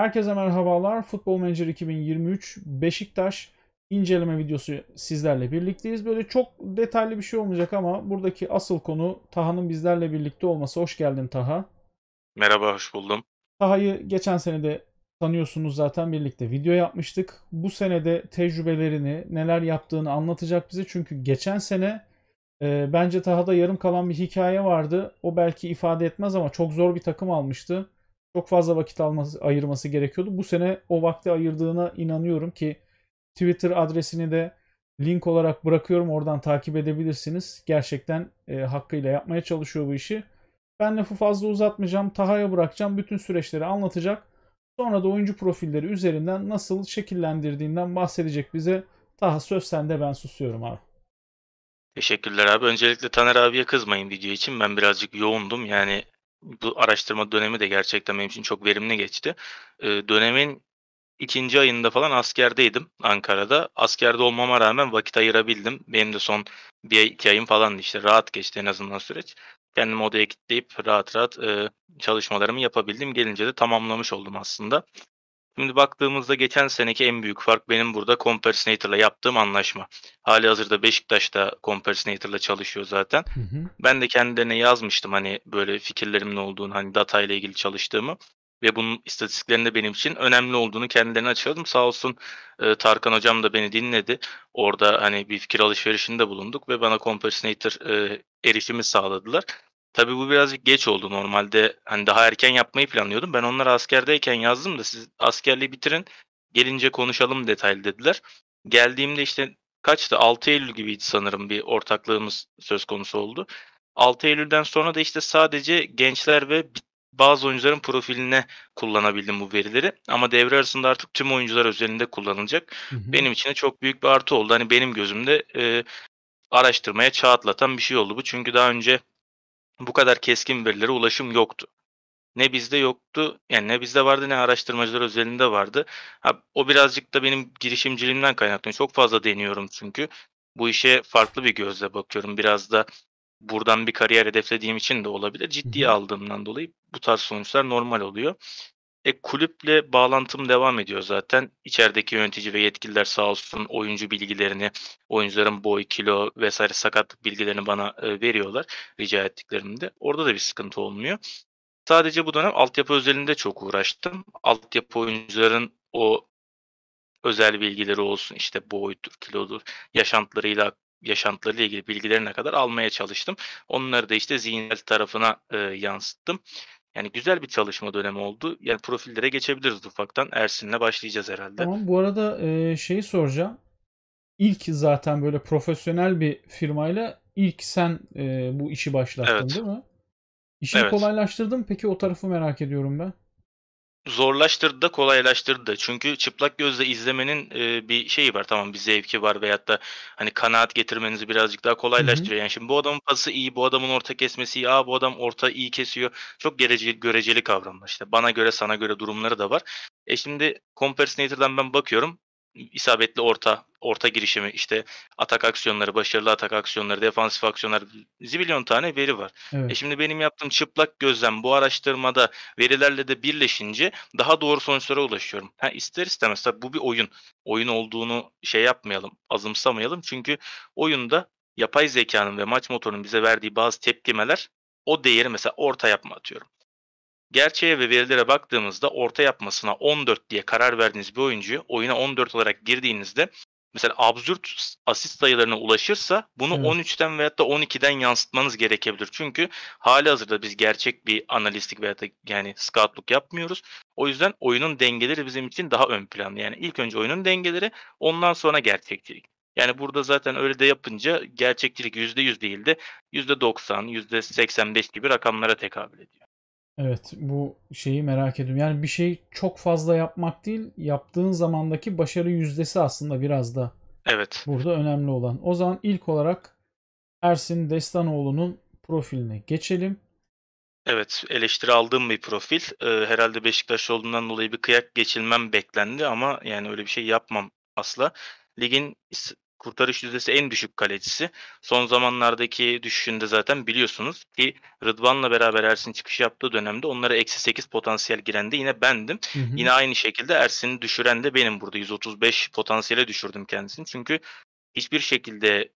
Herkese merhabalar. Futbol Manager 2023 Beşiktaş inceleme videosu sizlerle birlikteyiz. Böyle çok detaylı bir şey olmayacak ama buradaki asıl konu Taha'nın bizlerle birlikte olması. Hoş geldin Taha. Merhaba, hoş buldum. Taha'yı geçen sene de tanıyorsunuz zaten birlikte video yapmıştık. Bu sene de tecrübelerini, neler yaptığını anlatacak bize. Çünkü geçen sene e, bence Taha'da yarım kalan bir hikaye vardı. O belki ifade etmez ama çok zor bir takım almıştı çok fazla vakit alması, ayırması gerekiyordu. Bu sene o vakti ayırdığına inanıyorum ki Twitter adresini de link olarak bırakıyorum. Oradan takip edebilirsiniz. Gerçekten e, hakkıyla yapmaya çalışıyor bu işi. Ben lafı fazla uzatmayacağım. Taha'ya bırakacağım. Bütün süreçleri anlatacak. Sonra da oyuncu profilleri üzerinden nasıl şekillendirdiğinden bahsedecek bize. Taha söz sende ben susuyorum abi. Teşekkürler abi. Öncelikle Taner abiye kızmayın video için. Ben birazcık yoğundum. Yani bu araştırma dönemi de gerçekten benim için çok verimli geçti. E, dönemin ikinci ayında falan askerdeydim Ankara'da. Askerde olmama rağmen vakit ayırabildim. Benim de son bir ay, iki ayım falan işte. Rahat geçti en azından süreç. Kendimi odaya kilitleyip rahat rahat e, çalışmalarımı yapabildim. Gelince de tamamlamış oldum aslında. Şimdi baktığımızda geçen seneki en büyük fark benim burada Compersinator'la yaptığım anlaşma. Hali hazırda Beşiktaş'ta Compersinator'la çalışıyor zaten. Hı hı. Ben de kendilerine yazmıştım hani böyle fikirlerimin olduğunu hani data ile ilgili çalıştığımı ve bunun istatistiklerinde benim için önemli olduğunu kendilerine açıkladım. Sağ olsun e, Tarkan hocam da beni dinledi. Orada hani bir fikir alışverişinde bulunduk ve bana Compersinator e, erişimi sağladılar. Tabii bu birazcık geç oldu normalde. Hani daha erken yapmayı planlıyordum. Ben onları askerdeyken yazdım da siz askerliği bitirin gelince konuşalım detaylı dediler. Geldiğimde işte kaçtı 6 Eylül gibiydi sanırım bir ortaklığımız söz konusu oldu. 6 Eylül'den sonra da işte sadece gençler ve bazı oyuncuların profiline kullanabildim bu verileri. Ama devre arasında artık tüm oyuncular özelinde kullanılacak. Hı hı. Benim için de çok büyük bir artı oldu. Hani benim gözümde e, araştırmaya çağ bir şey oldu bu. Çünkü daha önce bu kadar keskin verilere ulaşım yoktu. Ne bizde yoktu, yani ne bizde vardı ne araştırmacılar özelinde vardı. Ha, o birazcık da benim girişimciliğimden kaynaklanıyor. Çok fazla deniyorum çünkü. Bu işe farklı bir gözle bakıyorum. Biraz da buradan bir kariyer hedeflediğim için de olabilir. Ciddiye aldığımdan dolayı bu tarz sonuçlar normal oluyor. E, kulüple bağlantım devam ediyor zaten. İçerideki yönetici ve yetkililer sağ olsun oyuncu bilgilerini, oyuncuların boy, kilo vesaire sakatlık bilgilerini bana e, veriyorlar rica ettiklerimde. Orada da bir sıkıntı olmuyor. Sadece bu dönem altyapı özelinde çok uğraştım. Altyapı oyuncuların o özel bilgileri olsun işte boydur kilodur, yaşantılarıyla yaşantılarıyla ilgili bilgilerine kadar almaya çalıştım. Onları da işte zihinsel tarafına e, yansıttım. Yani güzel bir çalışma dönemi oldu. Yani profillere geçebiliriz ufaktan. Ersin'le başlayacağız herhalde. Tamam bu arada e, şeyi soracağım. İlk zaten böyle profesyonel bir firmayla ilk sen e, bu işi başlattın evet. değil mi? İşini evet. kolaylaştırdın peki o tarafı merak ediyorum ben zorlaştırdı da kolaylaştırdı da. Çünkü çıplak gözle izlemenin e, bir şeyi var. Tamam bir zevki var veyahut da hani kanaat getirmenizi birazcık daha kolaylaştırıyor. Hı hı. Yani şimdi bu adamın pası iyi, bu adamın orta kesmesi iyi, Aa, bu adam orta iyi kesiyor. Çok gereceli, göreceli kavramlar. işte. bana göre, sana göre durumları da var. E şimdi Compersonator'dan ben bakıyorum isabetli orta, orta girişimi, işte atak aksiyonları, başarılı atak aksiyonları, defansif aksiyonlar, zibilyon tane veri var. Evet. E şimdi benim yaptığım çıplak gözlem bu araştırmada verilerle de birleşince daha doğru sonuçlara ulaşıyorum. Ha, ister istemez tabii bu bir oyun. Oyun olduğunu şey yapmayalım, azımsamayalım. Çünkü oyunda yapay zekanın ve maç motorunun bize verdiği bazı tepkimeler o değeri mesela orta yapma atıyorum. Gerçeğe ve verilere baktığımızda orta yapmasına 14 diye karar verdiğiniz bir oyuncuyu oyuna 14 olarak girdiğinizde mesela absürt asist sayılarına ulaşırsa bunu evet. 13'ten veyahut da 12'den yansıtmanız gerekebilir. Çünkü hali hazırda biz gerçek bir analistlik veyahut da yani scoutluk yapmıyoruz. O yüzden oyunun dengeleri bizim için daha ön planlı. Yani ilk önce oyunun dengeleri ondan sonra gerçekçilik. Yani burada zaten öyle de yapınca gerçekçilik %100 değil de %90, %85 gibi rakamlara tekabül ediyor. Evet bu şeyi merak ediyorum. Yani bir şey çok fazla yapmak değil, yaptığın zamandaki başarı yüzdesi aslında biraz da evet. burada önemli olan. O zaman ilk olarak Ersin Destanoğlu'nun profiline geçelim. Evet eleştiri aldığım bir profil. Ee, herhalde Beşiktaş olduğundan dolayı bir kıyak geçilmem beklendi ama yani öyle bir şey yapmam asla. Ligin kurtarış yüzdesi en düşük kalecisi. Son zamanlardaki düşüşünde zaten biliyorsunuz ki Rıdvan'la beraber Ersin çıkış yaptığı dönemde onlara eksi 8 potansiyel giren de yine bendim. Hı hı. Yine aynı şekilde Ersin'i düşüren de benim burada. 135 potansiyele düşürdüm kendisini. Çünkü hiçbir şekilde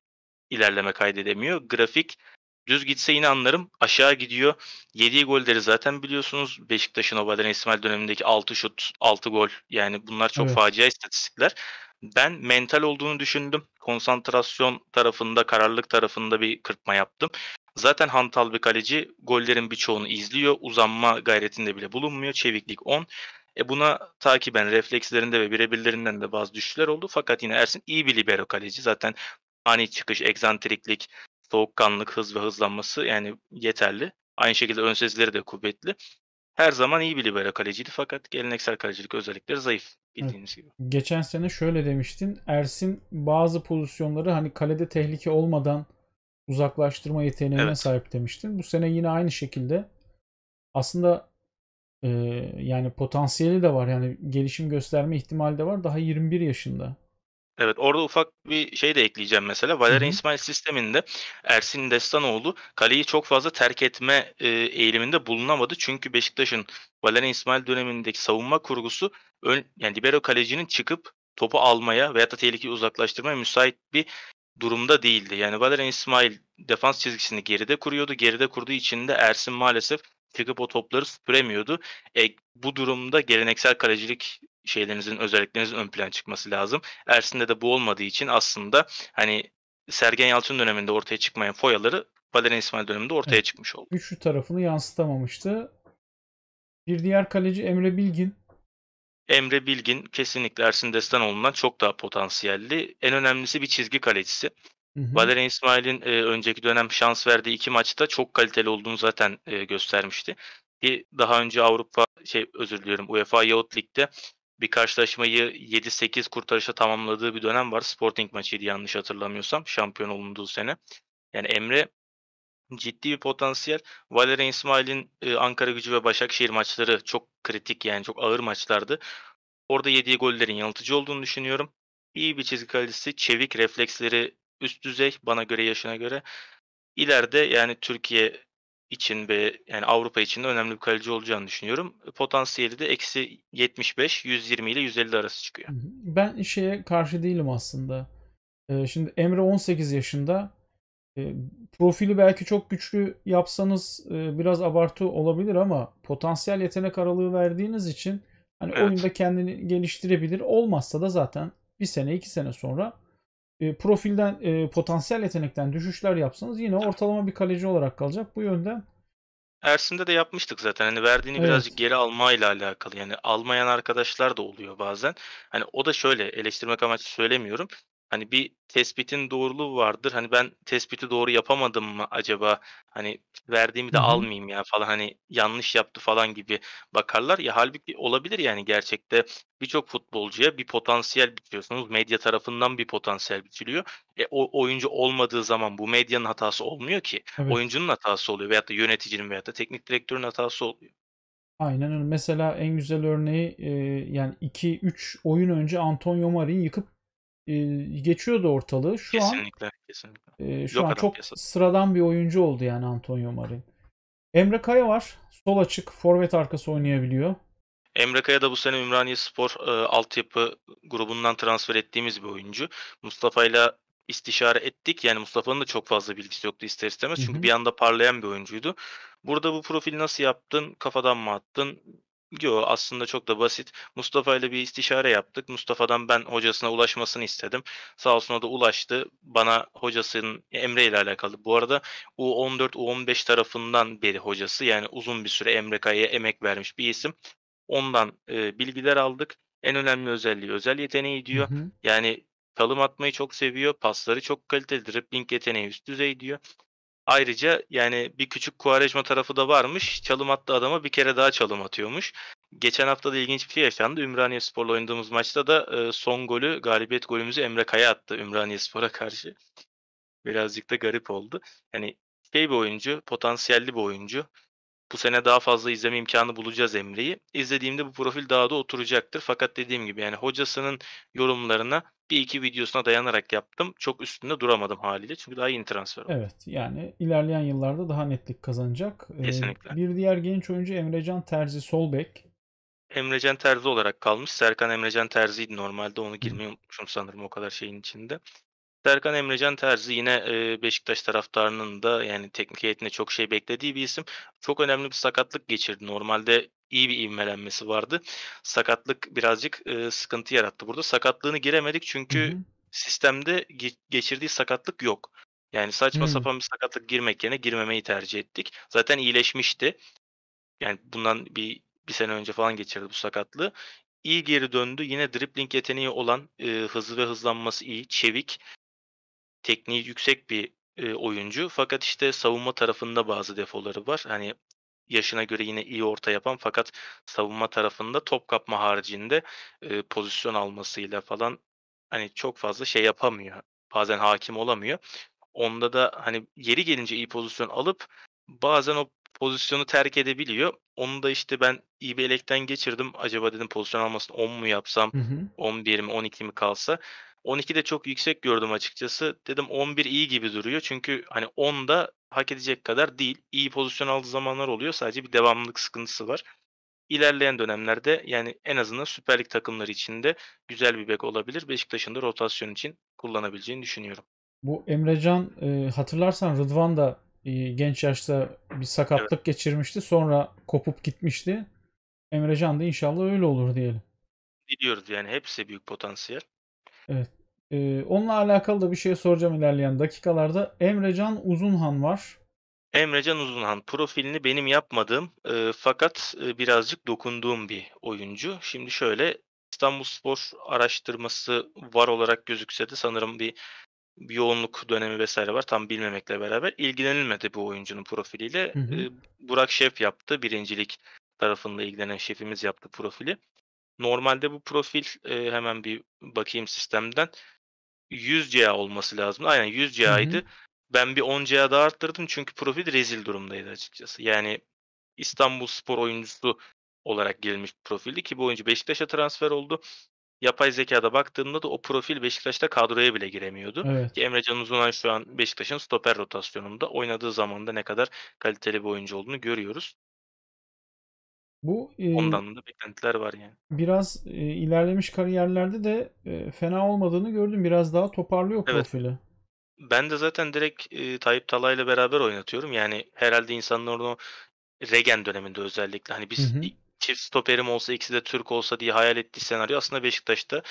ilerleme kaydedemiyor. Grafik düz gitse yine anlarım. Aşağı gidiyor. Yediği golleri zaten biliyorsunuz. Beşiktaş'ın Obadren İsmail dönemindeki 6 şut, 6 gol. Yani bunlar çok evet. facia istatistikler. Ben mental olduğunu düşündüm. Konsantrasyon tarafında, kararlılık tarafında bir kırpma yaptım. Zaten hantal bir kaleci gollerin birçoğunu izliyor. Uzanma gayretinde bile bulunmuyor. Çeviklik 10. E buna takiben reflekslerinde ve birebirlerinden de bazı düşüşler oldu. Fakat yine Ersin iyi bir libero kaleci. Zaten ani çıkış, egzantriklik, soğukkanlık, hız ve hızlanması yani yeterli. Aynı şekilde ön sezileri de kuvvetli. Her zaman iyi bir libero kaleciydi fakat geleneksel kalecilik özellikleri zayıf bildiğiniz evet. gibi. Geçen sene şöyle demiştin. Ersin bazı pozisyonları hani kalede tehlike olmadan uzaklaştırma yeteneğine evet. sahip demiştin. Bu sene yine aynı şekilde aslında e, yani potansiyeli de var. Yani gelişim gösterme ihtimali de var. Daha 21 yaşında. Evet orada ufak bir şey de ekleyeceğim mesela. Valerian İsmail sisteminde Ersin Destanoğlu kaleyi çok fazla terk etme eğiliminde bulunamadı. Çünkü Beşiktaş'ın Valerian İsmail dönemindeki savunma kurgusu ön, yani libero kalecinin çıkıp topu almaya veya da tehlikeyi uzaklaştırmaya müsait bir durumda değildi. Yani Valerian İsmail defans çizgisini geride kuruyordu. Geride kurduğu için de Ersin maalesef çıkıp o topları süremiyordu. E, bu durumda geleneksel kalecilik şeylerinizin, özelliklerinizin ön plan çıkması lazım. Ersin'de de bu olmadığı için aslında hani Sergen Yalçın döneminde ortaya çıkmayan foyaları Valerian İsmail döneminde ortaya evet. çıkmış oldu. Güçlü tarafını yansıtamamıştı. Bir diğer kaleci Emre Bilgin Emre Bilgin kesinlikle Ersin Destanoğlu'ndan çok daha potansiyelli. En önemlisi bir çizgi kalecisi. Valerian İsmail'in e, önceki dönem şans verdiği iki maçta çok kaliteli olduğunu zaten e, göstermişti. Bir daha önce Avrupa şey özür diliyorum UEFA Yahut Lig'de bir karşılaşmayı 7-8 kurtarışa tamamladığı bir dönem var. Sporting maçıydı yanlış hatırlamıyorsam. Şampiyon olunduğu sene. Yani Emre ciddi bir potansiyel. Valerian İsmail'in e, Ankara Gücü ve Başakşehir maçları çok kritik yani çok ağır maçlardı. Orada yediği gollerin yanıltıcı olduğunu düşünüyorum. İyi bir çizgi kalitesi, çevik refleksleri üst düzey bana göre yaşına göre. İleride yani Türkiye için ve yani Avrupa için de önemli bir kaleci olacağını düşünüyorum. Potansiyeli de eksi 75, 120 ile 150 arası çıkıyor. Ben şeye karşı değilim aslında. Ee, şimdi Emre 18 yaşında ee, profili belki çok güçlü yapsanız e, biraz abartı olabilir ama potansiyel yetenek aralığı verdiğiniz için hani evet. oyunda kendini geliştirebilir. Olmazsa da zaten bir sene iki sene sonra e, profilden e, potansiyel yetenekten düşüşler yapsanız yine ortalama bir kaleci olarak kalacak. Bu yönden Ersin'de de yapmıştık zaten. Hani verdiğini evet. birazcık geri ile alakalı. Yani almayan arkadaşlar da oluyor bazen. Hani o da şöyle eleştirmek amaçlı söylemiyorum hani bir tespitin doğruluğu vardır. Hani ben tespiti doğru yapamadım mı acaba? Hani verdiğimi de almayayım ya falan hani yanlış yaptı falan gibi bakarlar. Ya halbuki olabilir yani gerçekte birçok futbolcuya bir potansiyel biçiyorsunuz. Medya tarafından bir potansiyel biçiliyor. E, o oyuncu olmadığı zaman bu medyanın hatası olmuyor ki. Evet. Oyuncunun hatası oluyor veyahut da yöneticinin veyahut da teknik direktörün hatası oluyor. Aynen öyle. Mesela en güzel örneği e, yani 2-3 oyun önce Antonio Marin yıkıp e, geçiyordu ortalığı. Şu kesinlikle, an kesinlikle. E, şu Yok an çok piyasada. sıradan bir oyuncu oldu yani Antonio Marin. Emre Kaya var. Sol açık forvet arkası oynayabiliyor. Emre Kaya da bu sene Ümraniye Spor e, altyapı grubundan transfer ettiğimiz bir oyuncu. Mustafa ile istişare ettik. Yani Mustafa'nın da çok fazla bilgisi yoktu ister istemez. Çünkü hı hı. bir anda parlayan bir oyuncuydu. Burada bu profil nasıl yaptın? Kafadan mı attın? Yo aslında çok da basit. Mustafa ile bir istişare yaptık. Mustafa'dan ben hocasına ulaşmasını istedim. Sağ olsun o da ulaştı. Bana hocasının Emre ile alakalı. Bu arada U14, U15 tarafından beri hocası. Yani uzun bir süre Emre Kaya'ya emek vermiş bir isim. Ondan e, bilgiler aldık. En önemli özelliği özel yeteneği diyor. Hı hı. Yani kalım atmayı çok seviyor. Pasları çok kaliteli. Dribbling yeteneği üst düzey diyor. Ayrıca yani bir küçük Quaresma tarafı da varmış. Çalım attı adama bir kere daha çalım atıyormuş. Geçen hafta da ilginç bir şey yaşandı. Ümraniye Spor'la oynadığımız maçta da e, son golü, galibiyet golümüzü Emre Kaya attı Ümraniye Spor'a karşı. Birazcık da garip oldu. Yani şey bir oyuncu, potansiyelli bir oyuncu. Bu sene daha fazla izleme imkanı bulacağız Emre'yi. İzlediğimde bu profil daha da oturacaktır. Fakat dediğim gibi yani hocasının yorumlarına bir iki videosuna dayanarak yaptım. Çok üstünde duramadım haliyle çünkü daha iyi transfer oldu. Evet yani ilerleyen yıllarda daha netlik kazanacak. Ee, Kesinlikle. Ee, bir diğer genç oyuncu Emrecan Terzi Solbek. Emrecan Terzi olarak kalmış. Serkan Emrecan Terzi'ydi normalde onu girmeyi unutmuşum sanırım o kadar şeyin içinde. Serkan Emrecan Terzi yine e, Beşiktaş taraftarının da yani teknik heyetine çok şey beklediği bir isim. Çok önemli bir sakatlık geçirdi. Normalde iyi bir ivmelenmesi vardı. Sakatlık birazcık e, sıkıntı yarattı burada. Sakatlığını giremedik çünkü Hı-hı. sistemde ge- geçirdiği sakatlık yok. Yani saçma Hı-hı. sapan bir sakatlık girmek yerine girmemeyi tercih ettik. Zaten iyileşmişti. Yani bundan bir bir sene önce falan geçirdi bu sakatlığı. İyi geri döndü. Yine dribbling yeteneği olan, e, hızı ve hızlanması iyi, çevik, tekniği yüksek bir e, oyuncu. Fakat işte savunma tarafında bazı defoları var. Hani yaşına göre yine iyi orta yapan fakat savunma tarafında top kapma haricinde e, pozisyon almasıyla falan hani çok fazla şey yapamıyor. Bazen hakim olamıyor. Onda da hani yeri gelince iyi pozisyon alıp bazen o pozisyonu terk edebiliyor. Onu da işte ben iyi bir elekten geçirdim. Acaba dedim pozisyon almasını 10 mu yapsam, hı hı. 11 mi 12 mi kalsa. 12 de çok yüksek gördüm açıkçası. Dedim 11 iyi gibi duruyor. Çünkü hani 10 da hak edecek kadar değil. İyi pozisyon aldığı zamanlar oluyor. Sadece bir devamlılık sıkıntısı var. İlerleyen dönemlerde yani en azından Süper Lig takımları için de güzel bir bek olabilir. Beşiktaş'ın da rotasyon için kullanabileceğini düşünüyorum. Bu Emrecan e, hatırlarsan Rıdvan da e, genç yaşta bir sakatlık evet. geçirmişti. Sonra kopup gitmişti. Emrecan da inşallah öyle olur diyelim. Biliyoruz yani hepsi büyük potansiyel. Evet. Ee, onunla alakalı da bir şey soracağım ilerleyen dakikalarda. Emrecan Uzunhan var. Emrecan Uzunhan profilini benim yapmadığım e, fakat e, birazcık dokunduğum bir oyuncu. Şimdi şöyle İstanbul Spor araştırması var olarak gözükse de sanırım bir, bir yoğunluk dönemi vesaire var. Tam bilmemekle beraber ilgilenilmedi bu oyuncunun profiliyle. Hı hı. E, Burak Şef yaptı. Birincilik tarafında ilgilenen şefimiz yaptı profili. Normalde bu profil e, hemen bir bakayım sistemden. 100 CA olması lazım. Aynen 100 CA'ydı. Ben bir 10 CA daha arttırdım çünkü profil rezil durumdaydı açıkçası. Yani İstanbul Spor oyuncusu olarak girilmiş profildi ki bu oyuncu Beşiktaş'a transfer oldu. Yapay zekada baktığımda da o profil Beşiktaş'ta kadroya bile giremiyordu. Evet. Ki Emre Can Uzunay şu an Beşiktaş'ın stoper rotasyonunda oynadığı zaman da ne kadar kaliteli bir oyuncu olduğunu görüyoruz. Bu e, Ondan da beklentiler var yani. biraz e, ilerlemiş kariyerlerde de e, fena olmadığını gördüm. Biraz daha toparlıyor Evet. profili. Ben de zaten direkt e, Tayyip ile beraber oynatıyorum. Yani herhalde insanların o Regen döneminde özellikle hani biz hı. i- çift stoperim olsa ikisi de Türk olsa diye hayal ettiği senaryo aslında Beşiktaş'ta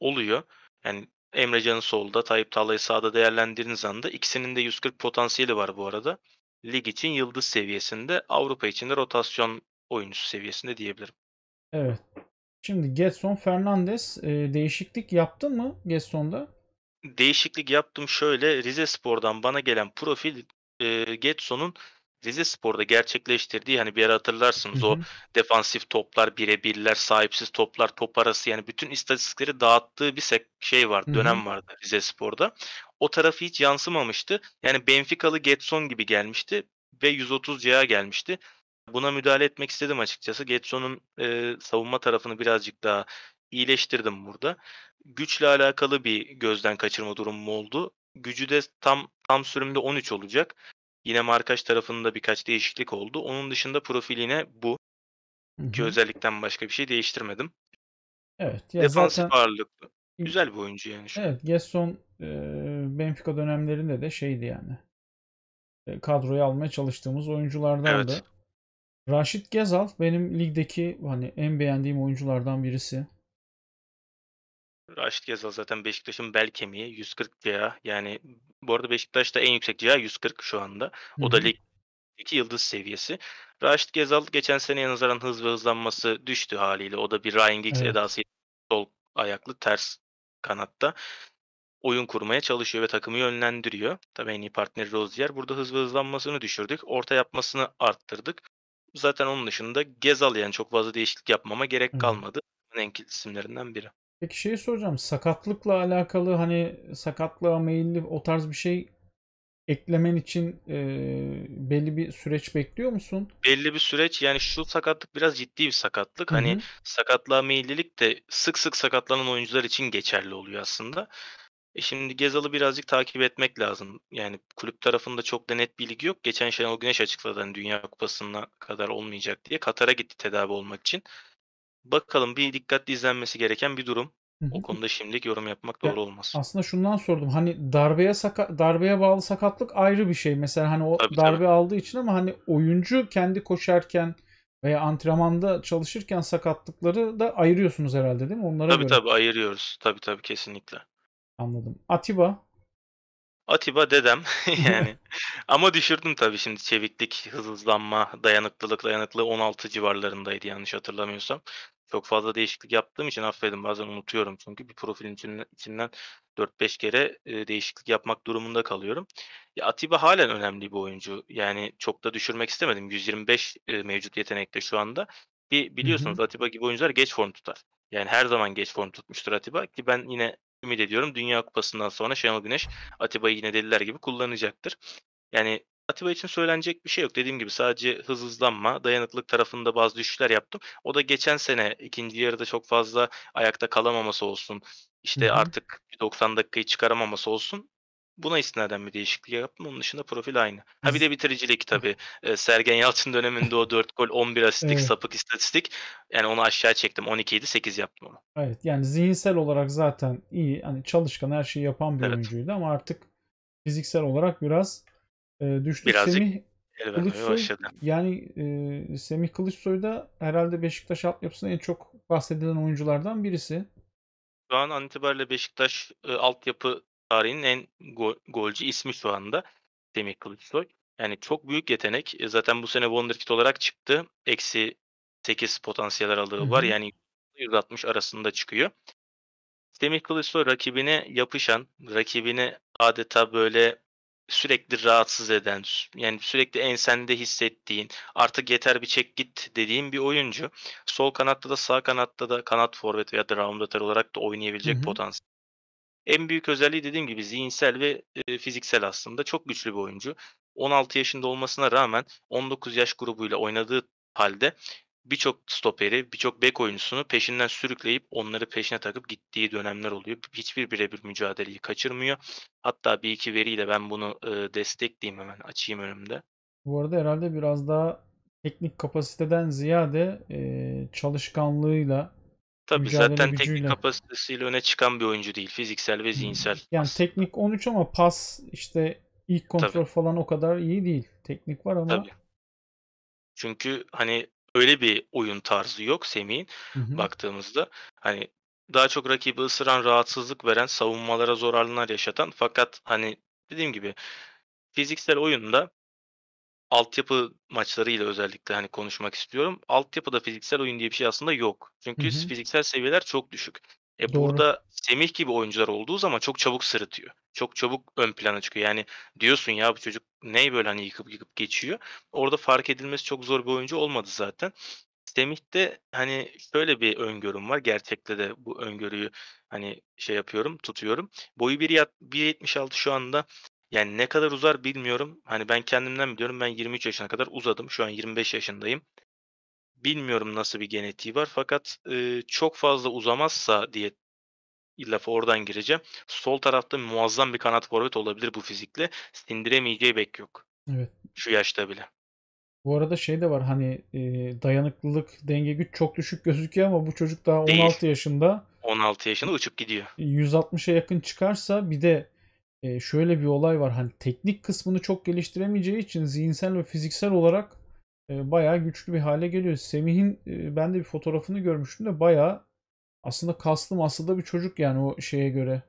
oluyor. Yani Emre Can'ı solda, Tayyip Talay'ı sağda değerlendirdiğiniz anda ikisinin de 140 potansiyeli var bu arada. Lig için yıldız seviyesinde, Avrupa için de rotasyon oyuncusu seviyesinde diyebilirim. Evet. Şimdi Getson Fernandez e, değişiklik yaptı mı Getson'da? Değişiklik yaptım şöyle Rize Spor'dan bana gelen profil e, Getson'un Rize Spor'da gerçekleştirdiği hani bir ara hatırlarsınız hı hı. o defansif toplar, birebirler, sahipsiz toplar, top arası yani bütün istatistikleri dağıttığı bir şey var dönem vardı Rize Spor'da. O tarafı hiç yansımamıştı. Yani Benfica'lı Getson gibi gelmişti ve 130 CA gelmişti. Buna müdahale etmek istedim açıkçası. Getson'un e, savunma tarafını birazcık daha iyileştirdim burada. Güçle alakalı bir gözden kaçırma durumum oldu. Gücü de tam tam sürümde 13 olacak. Yine markaj tarafında birkaç değişiklik oldu. Onun dışında profiline bu. Hı-hı. özellikten başka bir şey değiştirmedim. Evet. Ya Defansif zaten... ağırlıklı. Güzel bir oyuncu yani. Şu. Evet. Gerson e, Benfica dönemlerinde de şeydi yani. E, kadroya almaya çalıştığımız oyunculardan evet. Raşit Gezal benim ligdeki hani en beğendiğim oyunculardan birisi. Raşit Gezal zaten Beşiktaş'ın bel kemiği 140 CA. Yani bu arada Beşiktaş'ta en yüksek CA 140 şu anda. O Hı-hı. da ligdeki yıldız seviyesi. Raşit Gezal geçen seneye nazaran hız ve hızlanması düştü haliyle. O da bir Ryan Giggs evet. edası sol ayaklı ters kanatta oyun kurmaya çalışıyor ve takımı yönlendiriyor. Tabii en iyi partneri Rozier. Burada hız ve hızlanmasını düşürdük. Orta yapmasını arttırdık. Zaten onun dışında Gezal yani çok fazla değişiklik yapmama gerek kalmadı. Hı. En kilit isimlerinden biri. Peki şeyi soracağım. Sakatlıkla alakalı hani sakatlığa meyilli o tarz bir şey eklemen için e, belli bir süreç bekliyor musun? Belli bir süreç yani şu sakatlık biraz ciddi bir sakatlık. Hı-hı. Hani sakatlığa meyillilik de sık sık sakatlanan oyuncular için geçerli oluyor aslında. E şimdi Gezal'ı birazcık takip etmek lazım. Yani kulüp tarafında çok da net bir lig yok. Geçen Şenol Güneş açıkladı hani Dünya Kupası'na kadar olmayacak diye. Katar'a gitti tedavi olmak için. Bakalım bir dikkatli izlenmesi gereken bir durum. O konuda şimdilik yorum yapmak doğru ya, olmaz. Aslında şundan sordum. Hani darbeye saka, darbeye bağlı sakatlık ayrı bir şey. Mesela hani o tabii, darbe tabii. aldığı için ama hani oyuncu kendi koşarken veya antrenmanda çalışırken sakatlıkları da ayırıyorsunuz herhalde değil mi? Onlara tabii göre. tabii ayırıyoruz. Tabii tabii kesinlikle. Anladım. Atiba. Atiba dedem yani. Ama düşürdüm tabii şimdi çeviklik, hızlanma, dayanıklılık, dayanıklığı 16 civarlarındaydı yanlış hatırlamıyorsam. Çok fazla değişiklik yaptığım için affedin bazen unutuyorum çünkü bir profilin içinden, içinden 4-5 kere e, değişiklik yapmak durumunda kalıyorum. Ya Atiba halen önemli bir oyuncu. Yani çok da düşürmek istemedim. 125 e, mevcut yetenekte şu anda. Bir biliyorsunuz Hı-hı. Atiba gibi oyuncular geç form tutar. Yani her zaman geç form tutmuştur Atiba ki ben yine ümit ediyorum Dünya Kupası'ndan sonra Şenol Güneş Atiba'yı yine deliler gibi kullanacaktır. Yani Atiba için söylenecek bir şey yok. Dediğim gibi sadece hız hızlanma, dayanıklılık tarafında bazı düşüşler yaptım. O da geçen sene ikinci yarıda çok fazla ayakta kalamaması olsun. İşte Hı-hı. artık 90 dakikayı çıkaramaması olsun. Buna istinaden bir değişiklik yaptım. Onun dışında profil aynı. Ha bir de bitiricilik tabii. Ee, Sergen Yalçın döneminde o 4 gol 11 asistlik evet. sapık istatistik. Yani onu aşağı çektim. 12 idi 8 yaptım onu. Evet yani zihinsel olarak zaten iyi. Hani çalışkan her şeyi yapan bir evet. oyuncuydu ama artık fiziksel olarak biraz e, düştü. Birazcık Semih Kılıçsoy, başladı. yani e, Semih Kılıçsoy da herhalde Beşiktaş altyapısında en çok bahsedilen oyunculardan birisi. Şu an Antibar'la Beşiktaş e, altyapı tarihinin en gol, golcü ismi şu anda Semih Kılıçsoy. Yani çok büyük yetenek. E, zaten bu sene Wonderkid olarak çıktı. Eksi 8 potansiyel aralığı var. Yani 160 arasında çıkıyor. Semih Kılıçsoy rakibine yapışan, rakibini adeta böyle sürekli rahatsız eden, yani sürekli ensende hissettiğin, artık yeter bir çek git dediğin bir oyuncu. Sol kanatta da sağ kanatta da kanat forvet veya round olarak da oynayabilecek potansiyel en büyük özelliği dediğim gibi zihinsel ve fiziksel aslında. Çok güçlü bir oyuncu. 16 yaşında olmasına rağmen 19 yaş grubuyla oynadığı halde birçok stoperi, birçok bek oyuncusunu peşinden sürükleyip onları peşine takıp gittiği dönemler oluyor. Hiçbir birebir mücadeleyi kaçırmıyor. Hatta bir iki veriyle ben bunu e, destekleyeyim hemen açayım önümde. Bu arada herhalde biraz daha teknik kapasiteden ziyade çalışkanlığıyla Tabii Mücadele zaten gücüyle. teknik kapasitesiyle öne çıkan bir oyuncu değil. Fiziksel ve zihinsel. Yani aslında. teknik 13 ama pas işte ilk kontrol Tabii. falan o kadar iyi değil. Teknik var ama. Tabii. Çünkü hani öyle bir oyun tarzı yok Semih'in baktığımızda. Hani daha çok rakibi ısıran, rahatsızlık veren, savunmalara zorarlılar yaşatan fakat hani dediğim gibi fiziksel oyunda altyapı maçlarıyla özellikle hani konuşmak istiyorum. Altyapıda fiziksel oyun diye bir şey aslında yok. Çünkü hı hı. fiziksel seviyeler çok düşük. E Doğru. burada Semih gibi oyuncular olduğu zaman çok çabuk sırıtıyor. Çok çabuk ön plana çıkıyor. Yani diyorsun ya bu çocuk ney böyle hani yıkıp yıkıp geçiyor. Orada fark edilmesi çok zor bir oyuncu olmadı zaten. Semih'te hani şöyle bir öngörüm var. Gerçekte de bu öngörüyü hani şey yapıyorum, tutuyorum. Boyu 1.76 şu anda yani ne kadar uzar bilmiyorum. Hani ben kendimden biliyorum. Ben 23 yaşına kadar uzadım. Şu an 25 yaşındayım. Bilmiyorum nasıl bir genetiği var. Fakat e, çok fazla uzamazsa diye lafı oradan gireceğim. Sol tarafta muazzam bir kanat forvet olabilir bu fizikle. Sindiremeyeceği bek yok. Evet. Şu yaşta bile. Bu arada şey de var hani e, dayanıklılık, denge güç çok düşük gözüküyor ama bu çocuk daha Değil. 16 yaşında. 16 yaşında uçup gidiyor. 160'a yakın çıkarsa bir de e, şöyle bir olay var. Hani teknik kısmını çok geliştiremeyeceği için zihinsel ve fiziksel olarak e, bayağı güçlü bir hale geliyor. Semih'in e, ben de bir fotoğrafını görmüştüm de bayağı aslında kaslı maslı bir çocuk yani o şeye göre.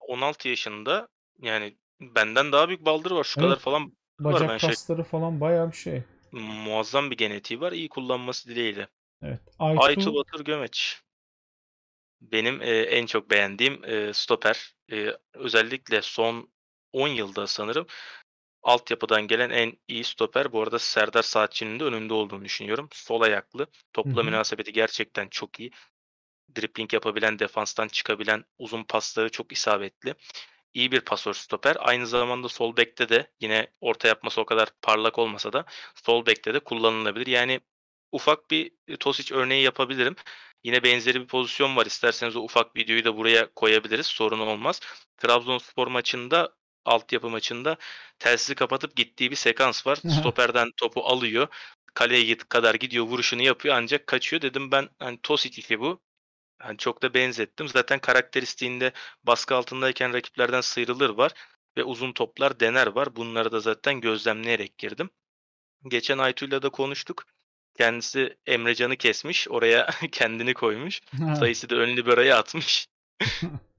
16 yaşında yani benden daha büyük baldır var. Şu evet. kadar falan Bacak var. Şey kasları şey... falan bayağı bir şey. Muazzam bir genetiği var. İyi kullanması dileğiyle. Evet. Aytu, Aytu Gömeç benim e, en çok beğendiğim e, stoper. E, özellikle son 10 yılda sanırım altyapıdan gelen en iyi stoper. Bu arada Serdar Saatçı'nın da önünde olduğunu düşünüyorum. Sol ayaklı. Topla Hı-hı. münasebeti gerçekten çok iyi. Dribbling yapabilen, defanstan çıkabilen, uzun pasları çok isabetli. İyi bir pasör stoper. Aynı zamanda sol bekte de yine orta yapması o kadar parlak olmasa da sol bekte de kullanılabilir. Yani ufak bir e, Tosic örneği yapabilirim. Yine benzeri bir pozisyon var. İsterseniz o ufak videoyu da buraya koyabiliriz. Sorun olmaz. Trabzonspor maçında altyapı maçında telsizi kapatıp gittiği bir sekans var. Hı-hı. Stoperden topu alıyor. Kaleye git kadar gidiyor vuruşunu yapıyor ancak kaçıyor. Dedim ben hani Tosic'i bu. Yani çok da benzettim. Zaten karakteristiğinde baskı altındayken rakiplerden sıyrılır var ve uzun toplar dener var. Bunları da zaten gözlemleyerek girdim. Geçen Aytu'yla da konuştuk. Kendisi Emrecan'ı kesmiş. Oraya kendini koymuş. Sayısı da ön liberoya atmış.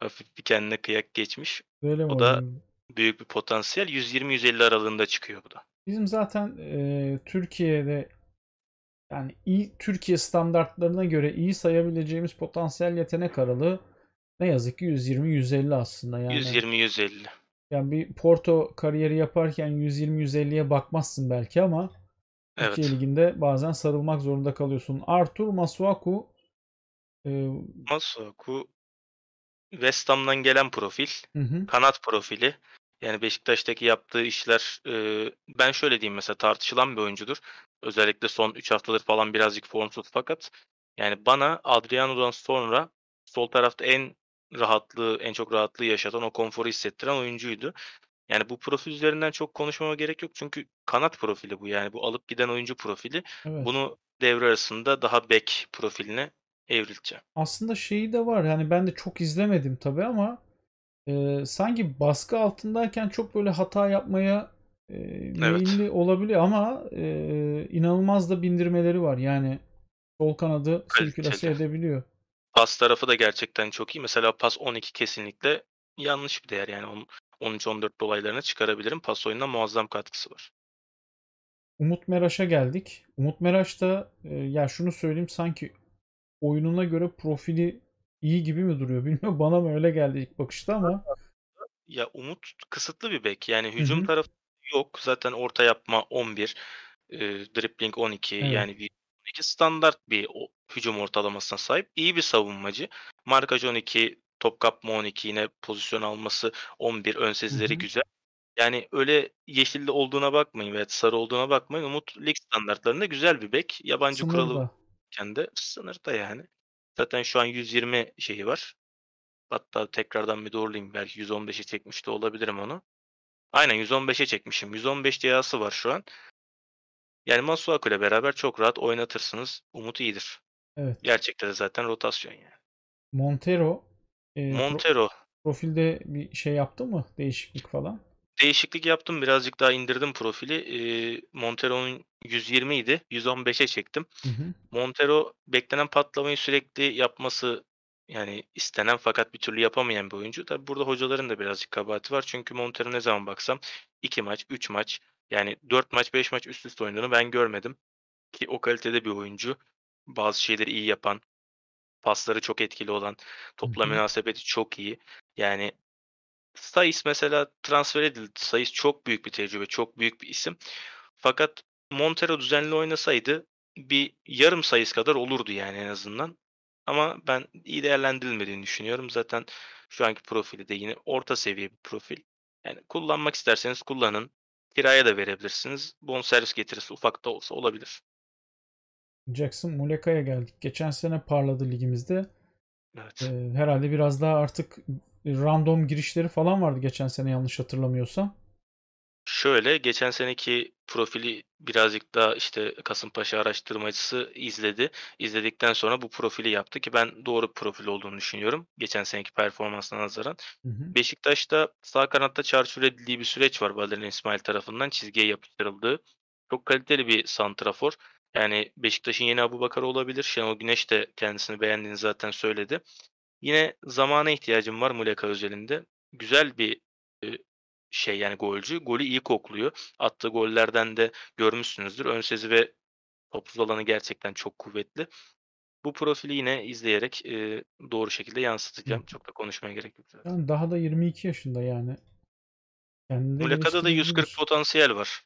Hafif bir kendine kıyak geçmiş. Böyle o da oluyor? büyük bir potansiyel. 120-150 aralığında çıkıyor bu da. Bizim zaten e, Türkiye'de yani iyi Türkiye standartlarına göre iyi sayabileceğimiz potansiyel yetenek aralığı ne yazık ki 120-150 aslında yani. 120-150. Yani bir Porto kariyeri yaparken 120-150'ye bakmazsın belki ama Evet. Türkiye Ligi'nde bazen sarılmak zorunda kalıyorsun. Arthur Masuaku e... Masuaku West Ham'dan gelen profil. Hı hı. Kanat profili. Yani Beşiktaş'taki yaptığı işler e, ben şöyle diyeyim mesela tartışılan bir oyuncudur. Özellikle son 3 haftadır falan birazcık formsuz fakat yani bana Adriano'dan sonra sol tarafta en rahatlığı, en çok rahatlığı yaşatan, o konforu hissettiren oyuncuydu. Yani bu profil üzerinden çok konuşmama gerek yok. Çünkü kanat profili bu yani. Bu alıp giden oyuncu profili. Evet. Bunu devre arasında daha bek profiline evrileceğim. Aslında şeyi de var. Yani ben de çok izlemedim tabii ama e, sanki baskı altındayken çok böyle hata yapmaya e, meyilli evet. olabiliyor ama e, inanılmaz da bindirmeleri var. Yani sol kanadı sirkülase edebiliyor. Pas tarafı da gerçekten çok iyi. Mesela pas 12 kesinlikle yanlış bir değer. Yani onun 13-14 dolaylarına çıkarabilirim. Pas oyununa muazzam katkısı var. Umut Meraş'a geldik. Umut Meraş da e, ya şunu söyleyeyim sanki oyununa göre profili iyi gibi mi duruyor bilmiyorum. Bana mı öyle geldi ilk bakışta ama. Ya Umut kısıtlı bir bek. Yani hücum Hı-hı. tarafı yok. Zaten orta yapma 11, e, dribbling 12 evet. yani bir iki standart bir hücum ortalamasına sahip. iyi bir savunmacı. Markaj 12 Top kapma 12 yine pozisyon alması 11 önsezleri güzel. Yani öyle yeşilli olduğuna bakmayın veya sarı olduğuna bakmayın. Umut lig standartlarında güzel bir bek. Yabancı sınırda. kuralı kendi sınırda yani. Zaten şu an 120 şeyi var. Hatta tekrardan bir doğrulayayım. Belki 115'e çekmiş de olabilirim onu. Aynen 115'e çekmişim. 115 DHA'sı var şu an. Yani Masuaku ile beraber çok rahat oynatırsınız. Umut iyidir. Evet. Gerçekte de zaten rotasyon yani. Montero e, Montero. Profilde bir şey yaptı mı? Değişiklik falan. Değişiklik yaptım. Birazcık daha indirdim profili. E, Montero'nun 120 idi. 115'e çektim. Hı hı. Montero beklenen patlamayı sürekli yapması yani istenen fakat bir türlü yapamayan bir oyuncu. Tabi burada hocaların da birazcık kabahati var. Çünkü Montero ne zaman baksam 2 maç, 3 maç yani 4 maç, 5 maç üst üste oynadığını ben görmedim. Ki o kalitede bir oyuncu. Bazı şeyleri iyi yapan, Pasları çok etkili olan. Topla münasebeti çok iyi. Yani Sayıs mesela transfer edildi. Sayıs çok büyük bir tecrübe, çok büyük bir isim. Fakat Montero düzenli oynasaydı bir yarım sayıs kadar olurdu yani en azından. Ama ben iyi değerlendirilmediğini düşünüyorum. Zaten şu anki profili de yine orta seviye bir profil. Yani kullanmak isterseniz kullanın. Kiraya da verebilirsiniz. servis getirisi ufak da olsa olabilir. Jackson Muleka'ya geldik. Geçen sene parladı ligimizde. Evet. Ee, herhalde biraz daha artık random girişleri falan vardı geçen sene yanlış hatırlamıyorsam. Şöyle geçen seneki profili birazcık daha işte Kasımpaşa araştırmacısı izledi. İzledikten sonra bu profili yaptı ki ben doğru profil olduğunu düşünüyorum. Geçen seneki performansına nazaran. Hı hı. Beşiktaş'ta sağ kanatta çarçur edildiği bir süreç var Valerian İsmail tarafından çizgiye yapıştırıldığı. Çok kaliteli bir santrafor. Yani Beşiktaş'ın yeni Abu Bakar olabilir. Şenol Güneş de kendisini beğendiğini zaten söyledi. Yine zamana ihtiyacım var Muleka özelinde. Güzel bir e, şey yani golcü. Golü iyi kokluyor. Attığı gollerden de görmüşsünüzdür. Ön sezi ve topsuz alanı gerçekten çok kuvvetli. Bu profili yine izleyerek e, doğru şekilde yansıtacağım. Çok da konuşmaya gerek yok. Zaten. Yani daha da 22 yaşında yani. Muleka'da da 140 potansiyel var.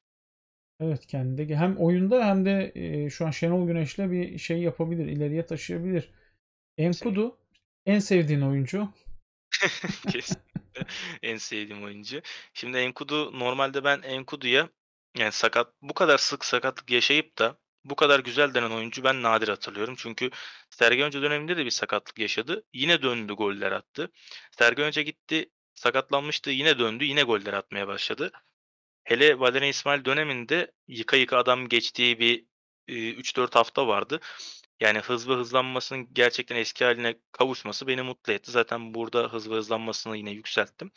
Evet kendi hem oyunda hem de e, şu an Şenol Güneş'le bir şey yapabilir, ileriye taşıyabilir. Enkudu en sevdiğin oyuncu. Kesinlikle en sevdiğim oyuncu. Şimdi Enkudu normalde ben Enkudu'ya yani sakat bu kadar sık sakatlık yaşayıp da bu kadar güzel denen oyuncu ben nadir hatırlıyorum. Çünkü Sergen önce döneminde de bir sakatlık yaşadı. Yine döndü goller attı. Sergen önce gitti sakatlanmıştı yine döndü yine goller atmaya başladı. Hele Valerian İsmail döneminde yıka yıka adam geçtiği bir e, 3-4 hafta vardı. Yani hız ve hızlanmasının gerçekten eski haline kavuşması beni mutlu etti. Zaten burada hız ve hızlanmasını yine yükselttim.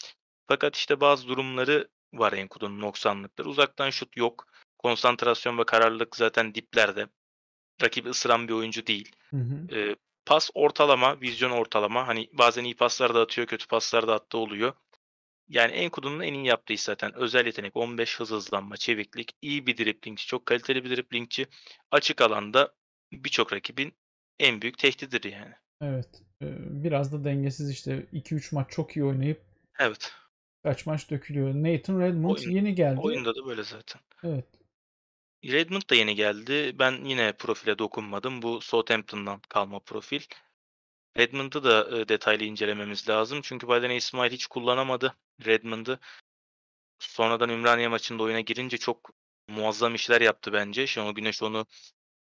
Fakat işte bazı durumları var Enkudu'nun noksanlıkları. Uzaktan şut yok. Konsantrasyon ve kararlılık zaten diplerde. Rakibi ısıran bir oyuncu değil. Hı hı. E, pas ortalama, vizyon ortalama. Hani bazen iyi paslar da atıyor, kötü paslar da attı oluyor. Yani Enkudu'nun en iyi yaptığı iş zaten özel yetenek, 15 hız hızlanma, çeviklik, iyi bir driplingçi, çok kaliteli bir driplingçi. Açık alanda birçok rakibin en büyük tehdididir yani. Evet. Biraz da dengesiz işte 2-3 maç çok iyi oynayıp Evet. Kaç maç dökülüyor. Nathan Redmond Oyun, yeni geldi. Oyunda da böyle zaten. Evet. Redmond da yeni geldi. Ben yine profile dokunmadım. Bu Southampton'dan kalma profil. Redmond'ı da e, detaylı incelememiz lazım. Çünkü Badene İsmail hiç kullanamadı Redmond'ı. Sonradan Ümraniye maçında oyuna girince çok muazzam işler yaptı bence. Şenol Güneş onu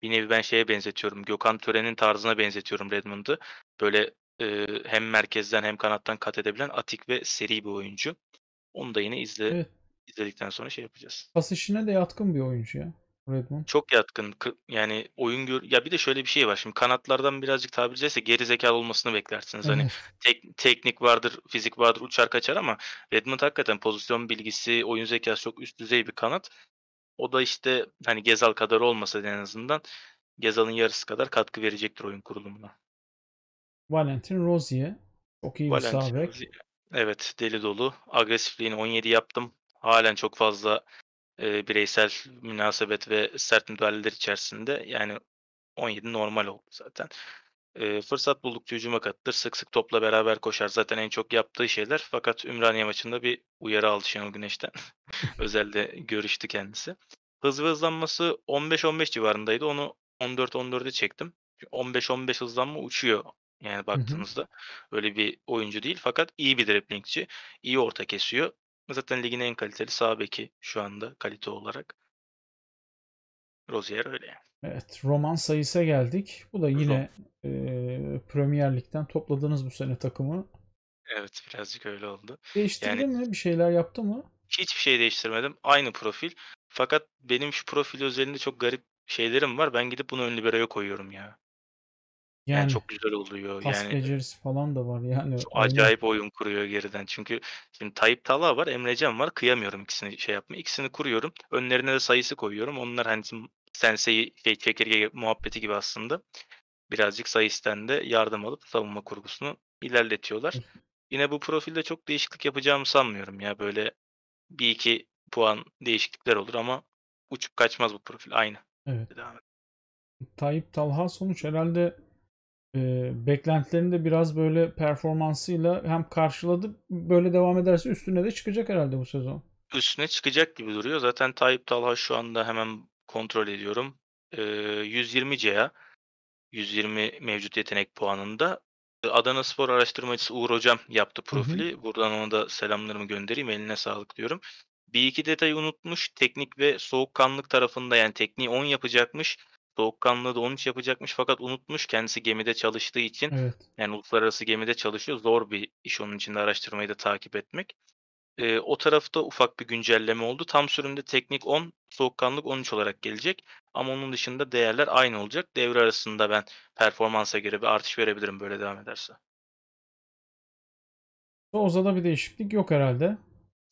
bir nevi ben şeye benzetiyorum. Gökhan Tören'in tarzına benzetiyorum Redmond'ı. Böyle e, hem merkezden hem kanattan kat edebilen atik ve seri bir oyuncu. Onu da yine izle evet. izledikten sonra şey yapacağız. Pas işine de yatkın bir oyuncu ya. Redmond. Çok yatkın. Yani oyun gör ya bir de şöyle bir şey var. Şimdi kanatlardan birazcık tabiri caizse geri zekalı olmasını beklersiniz. Hani evet. Hani tek, teknik vardır, fizik vardır, uçar kaçar ama Redmond hakikaten pozisyon bilgisi, oyun zekası çok üst düzey bir kanat. O da işte hani Gezal kadar olmasa en azından Gezal'ın yarısı kadar katkı verecektir oyun kurulumuna. Valentin Rozier çok iyi Valentin bir sağ bek. Evet, deli dolu. Agresifliğini 17 yaptım. Halen çok fazla e, bireysel münasebet ve sert müdahaleler içerisinde yani 17 normal oldu zaten. E, fırsat buldukça hücuma katılır. Sık sık topla beraber koşar. Zaten en çok yaptığı şeyler. Fakat Ümraniye maçında bir uyarı aldı Şenol Güneş'ten. Özelde görüştü kendisi. Hız ve hızlanması 15-15 civarındaydı. Onu 14-14'e çektim. 15-15 hızlanma uçuyor yani baktığınızda. Hı hı. Öyle bir oyuncu değil fakat iyi bir driplingçi. iyi orta kesiyor. Zaten ligin en kaliteli sağ beki şu anda kalite olarak. Rozier öyle. Evet, Roman Sayıs'a geldik. Bu da yine Rom. e, Premier Lig'den topladınız bu sene takımı. Evet, birazcık öyle oldu. Değiştirdin yani, mi? Bir şeyler yaptı mı? Hiçbir şey değiştirmedim. Aynı profil. Fakat benim şu profil özelinde çok garip şeylerim var. Ben gidip bunu ön libero'ya koyuyorum ya. Yani, yani çok güzel oluyor. Pas yani becerisi falan da var yani. Çok acayip oyun kuruyor geriden. Çünkü şimdi Tayyip Tala var, Emrecan var. Kıyamıyorum ikisini şey yapma. İkisini kuruyorum. Önlerine de sayısı koyuyorum. Onlar hani Sensei şey, çekirge muhabbeti gibi aslında birazcık sayısten de yardım alıp savunma kurgusunu ilerletiyorlar. Eh. Yine bu profilde çok değişiklik yapacağımı sanmıyorum ya. Böyle bir iki puan değişiklikler olur ama uçup kaçmaz bu profil. Aynı. Evet. Devam Tayyip Talha sonuç herhalde e, beklentilerini de biraz böyle performansıyla hem karşıladı böyle devam ederse üstüne de çıkacak herhalde bu sezon. Üstüne çıkacak gibi duruyor. Zaten Tayyip Talha şu anda hemen kontrol ediyorum. E, 120 CA 120 mevcut yetenek puanında. Adana Spor Araştırmacısı Uğur Hocam yaptı profili. Hı hı. Buradan ona da selamlarımı göndereyim. Eline sağlık diyorum. Bir iki detayı unutmuş. Teknik ve soğukkanlık tarafında yani tekniği 10 yapacakmış Soğukkanlı da 13 yapacakmış fakat unutmuş kendisi gemide çalıştığı için. Evet. Yani uluslararası gemide çalışıyor. Zor bir iş onun için de araştırmayı da takip etmek. E, o tarafta ufak bir güncelleme oldu. Tam sürümde teknik 10, soğukkanlık 13 olarak gelecek. Ama onun dışında değerler aynı olacak. Devre arasında ben performansa göre bir artış verebilirim böyle devam ederse. Oza da bir değişiklik yok herhalde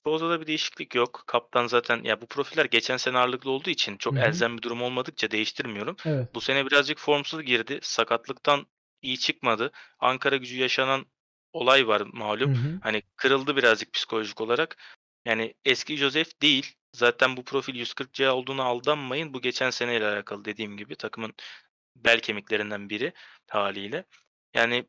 da bir değişiklik yok. Kaptan zaten ya bu profiller geçen sene ağırlıklı olduğu için çok Hı-hı. elzem bir durum olmadıkça değiştirmiyorum. Evet. Bu sene birazcık formsuz girdi. Sakatlıktan iyi çıkmadı. Ankara gücü yaşanan olay var malum. Hı-hı. Hani kırıldı birazcık psikolojik olarak. Yani eski Josef değil. Zaten bu profil 140C olduğunu aldanmayın. Bu geçen seneyle alakalı dediğim gibi takımın bel kemiklerinden biri haliyle. Yani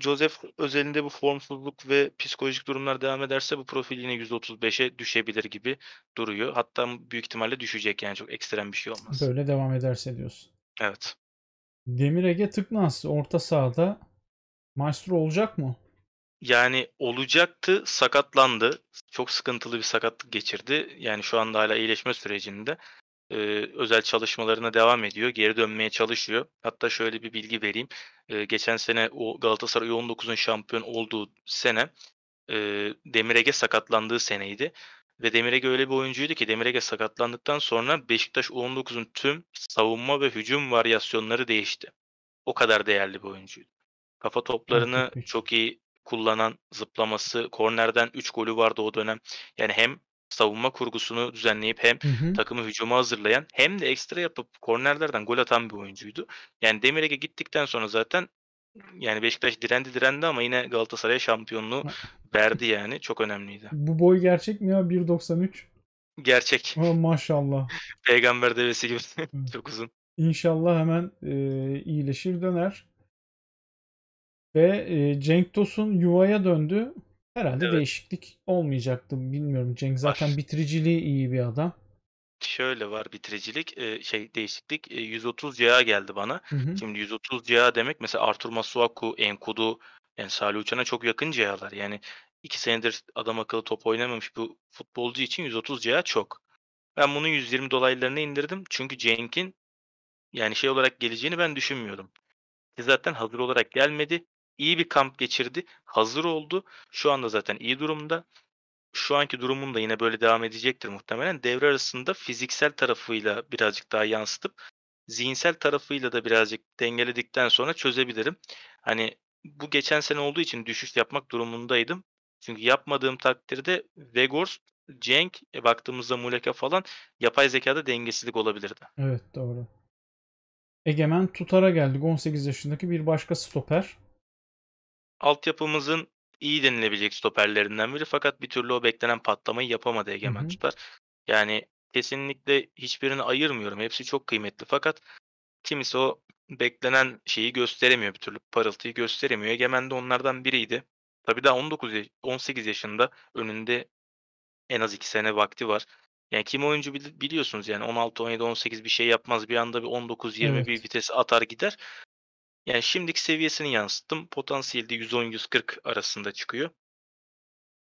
Joseph özelinde bu formsuzluk ve psikolojik durumlar devam ederse bu profil yine %35'e düşebilir gibi duruyor. Hatta büyük ihtimalle düşecek yani çok ekstrem bir şey olmaz. Böyle devam ederse diyorsun. Evet. Demir Ege Tıknaz orta sahada maestro olacak mı? Yani olacaktı, sakatlandı. Çok sıkıntılı bir sakatlık geçirdi. Yani şu anda hala iyileşme sürecinde e, özel çalışmalarına devam ediyor. Geri dönmeye çalışıyor. Hatta şöyle bir bilgi vereyim. E, geçen sene o Galatasaray 19'un şampiyon olduğu sene e, Demirege sakatlandığı seneydi. Ve Demirege öyle bir oyuncuydu ki Demirege sakatlandıktan sonra Beşiktaş 19'un tüm savunma ve hücum varyasyonları değişti. O kadar değerli bir oyuncuydu. Kafa toplarını çok iyi kullanan zıplaması, kornerden 3 golü vardı o dönem. Yani hem savunma kurgusunu düzenleyip hem hı hı. takımı hücuma hazırlayan hem de ekstra yapıp kornerlerden gol atan bir oyuncuydu. Yani Demirege gittikten sonra zaten yani Beşiktaş direndi direndi ama yine Galatasaray'a şampiyonluğu verdi yani. Çok önemliydi. Bu boy gerçek mi ya 1.93? Gerçek. Oh, maşallah. Peygamber devesi gibi. Çok uzun. İnşallah hemen e, iyileşir döner. Ve e, Cenk Tosun yuvaya döndü. Herhalde evet. değişiklik olmayacaktı. Bilmiyorum. Cenk zaten var. bitiriciliği iyi bir adam. Şöyle var bitiricilik şey değişiklik 130 CA geldi bana. Hı hı. Şimdi 130 CA demek mesela Artur Masuaku, Enkudu, yani Salih Uçan'a çok yakın CA'lar. Yani iki senedir adam akıllı top oynamamış bu futbolcu için 130 CA çok. Ben bunu 120 dolaylarına indirdim. Çünkü Cenk'in yani şey olarak geleceğini ben düşünmüyordum. Zaten hazır olarak gelmedi iyi bir kamp geçirdi. Hazır oldu. Şu anda zaten iyi durumda. Şu anki durumun da yine böyle devam edecektir muhtemelen. Devre arasında fiziksel tarafıyla birazcık daha yansıtıp zihinsel tarafıyla da birazcık dengeledikten sonra çözebilirim. Hani bu geçen sene olduğu için düşüş yapmak durumundaydım. Çünkü yapmadığım takdirde Vegors, Cenk, e, baktığımızda Muleka falan yapay zekada dengesizlik olabilirdi. Evet doğru. Egemen Tutar'a geldik. 18 yaşındaki bir başka stoper altyapımızın iyi denilebilecek stoperlerinden biri fakat bir türlü o beklenen patlamayı yapamadı Egemen hı Tutar. Yani kesinlikle hiçbirini ayırmıyorum. Hepsi çok kıymetli fakat kimisi o beklenen şeyi gösteremiyor bir türlü. Parıltıyı gösteremiyor. Egemen de onlardan biriydi. Tabii daha 19 18 yaşında önünde en az 2 sene vakti var. Yani kim oyuncu bili- biliyorsunuz yani 16 17 18 bir şey yapmaz bir anda bir 19 20 evet. bir vites atar gider. Yani şimdiki seviyesini yansıttım. potansiyeli 110-140 arasında çıkıyor.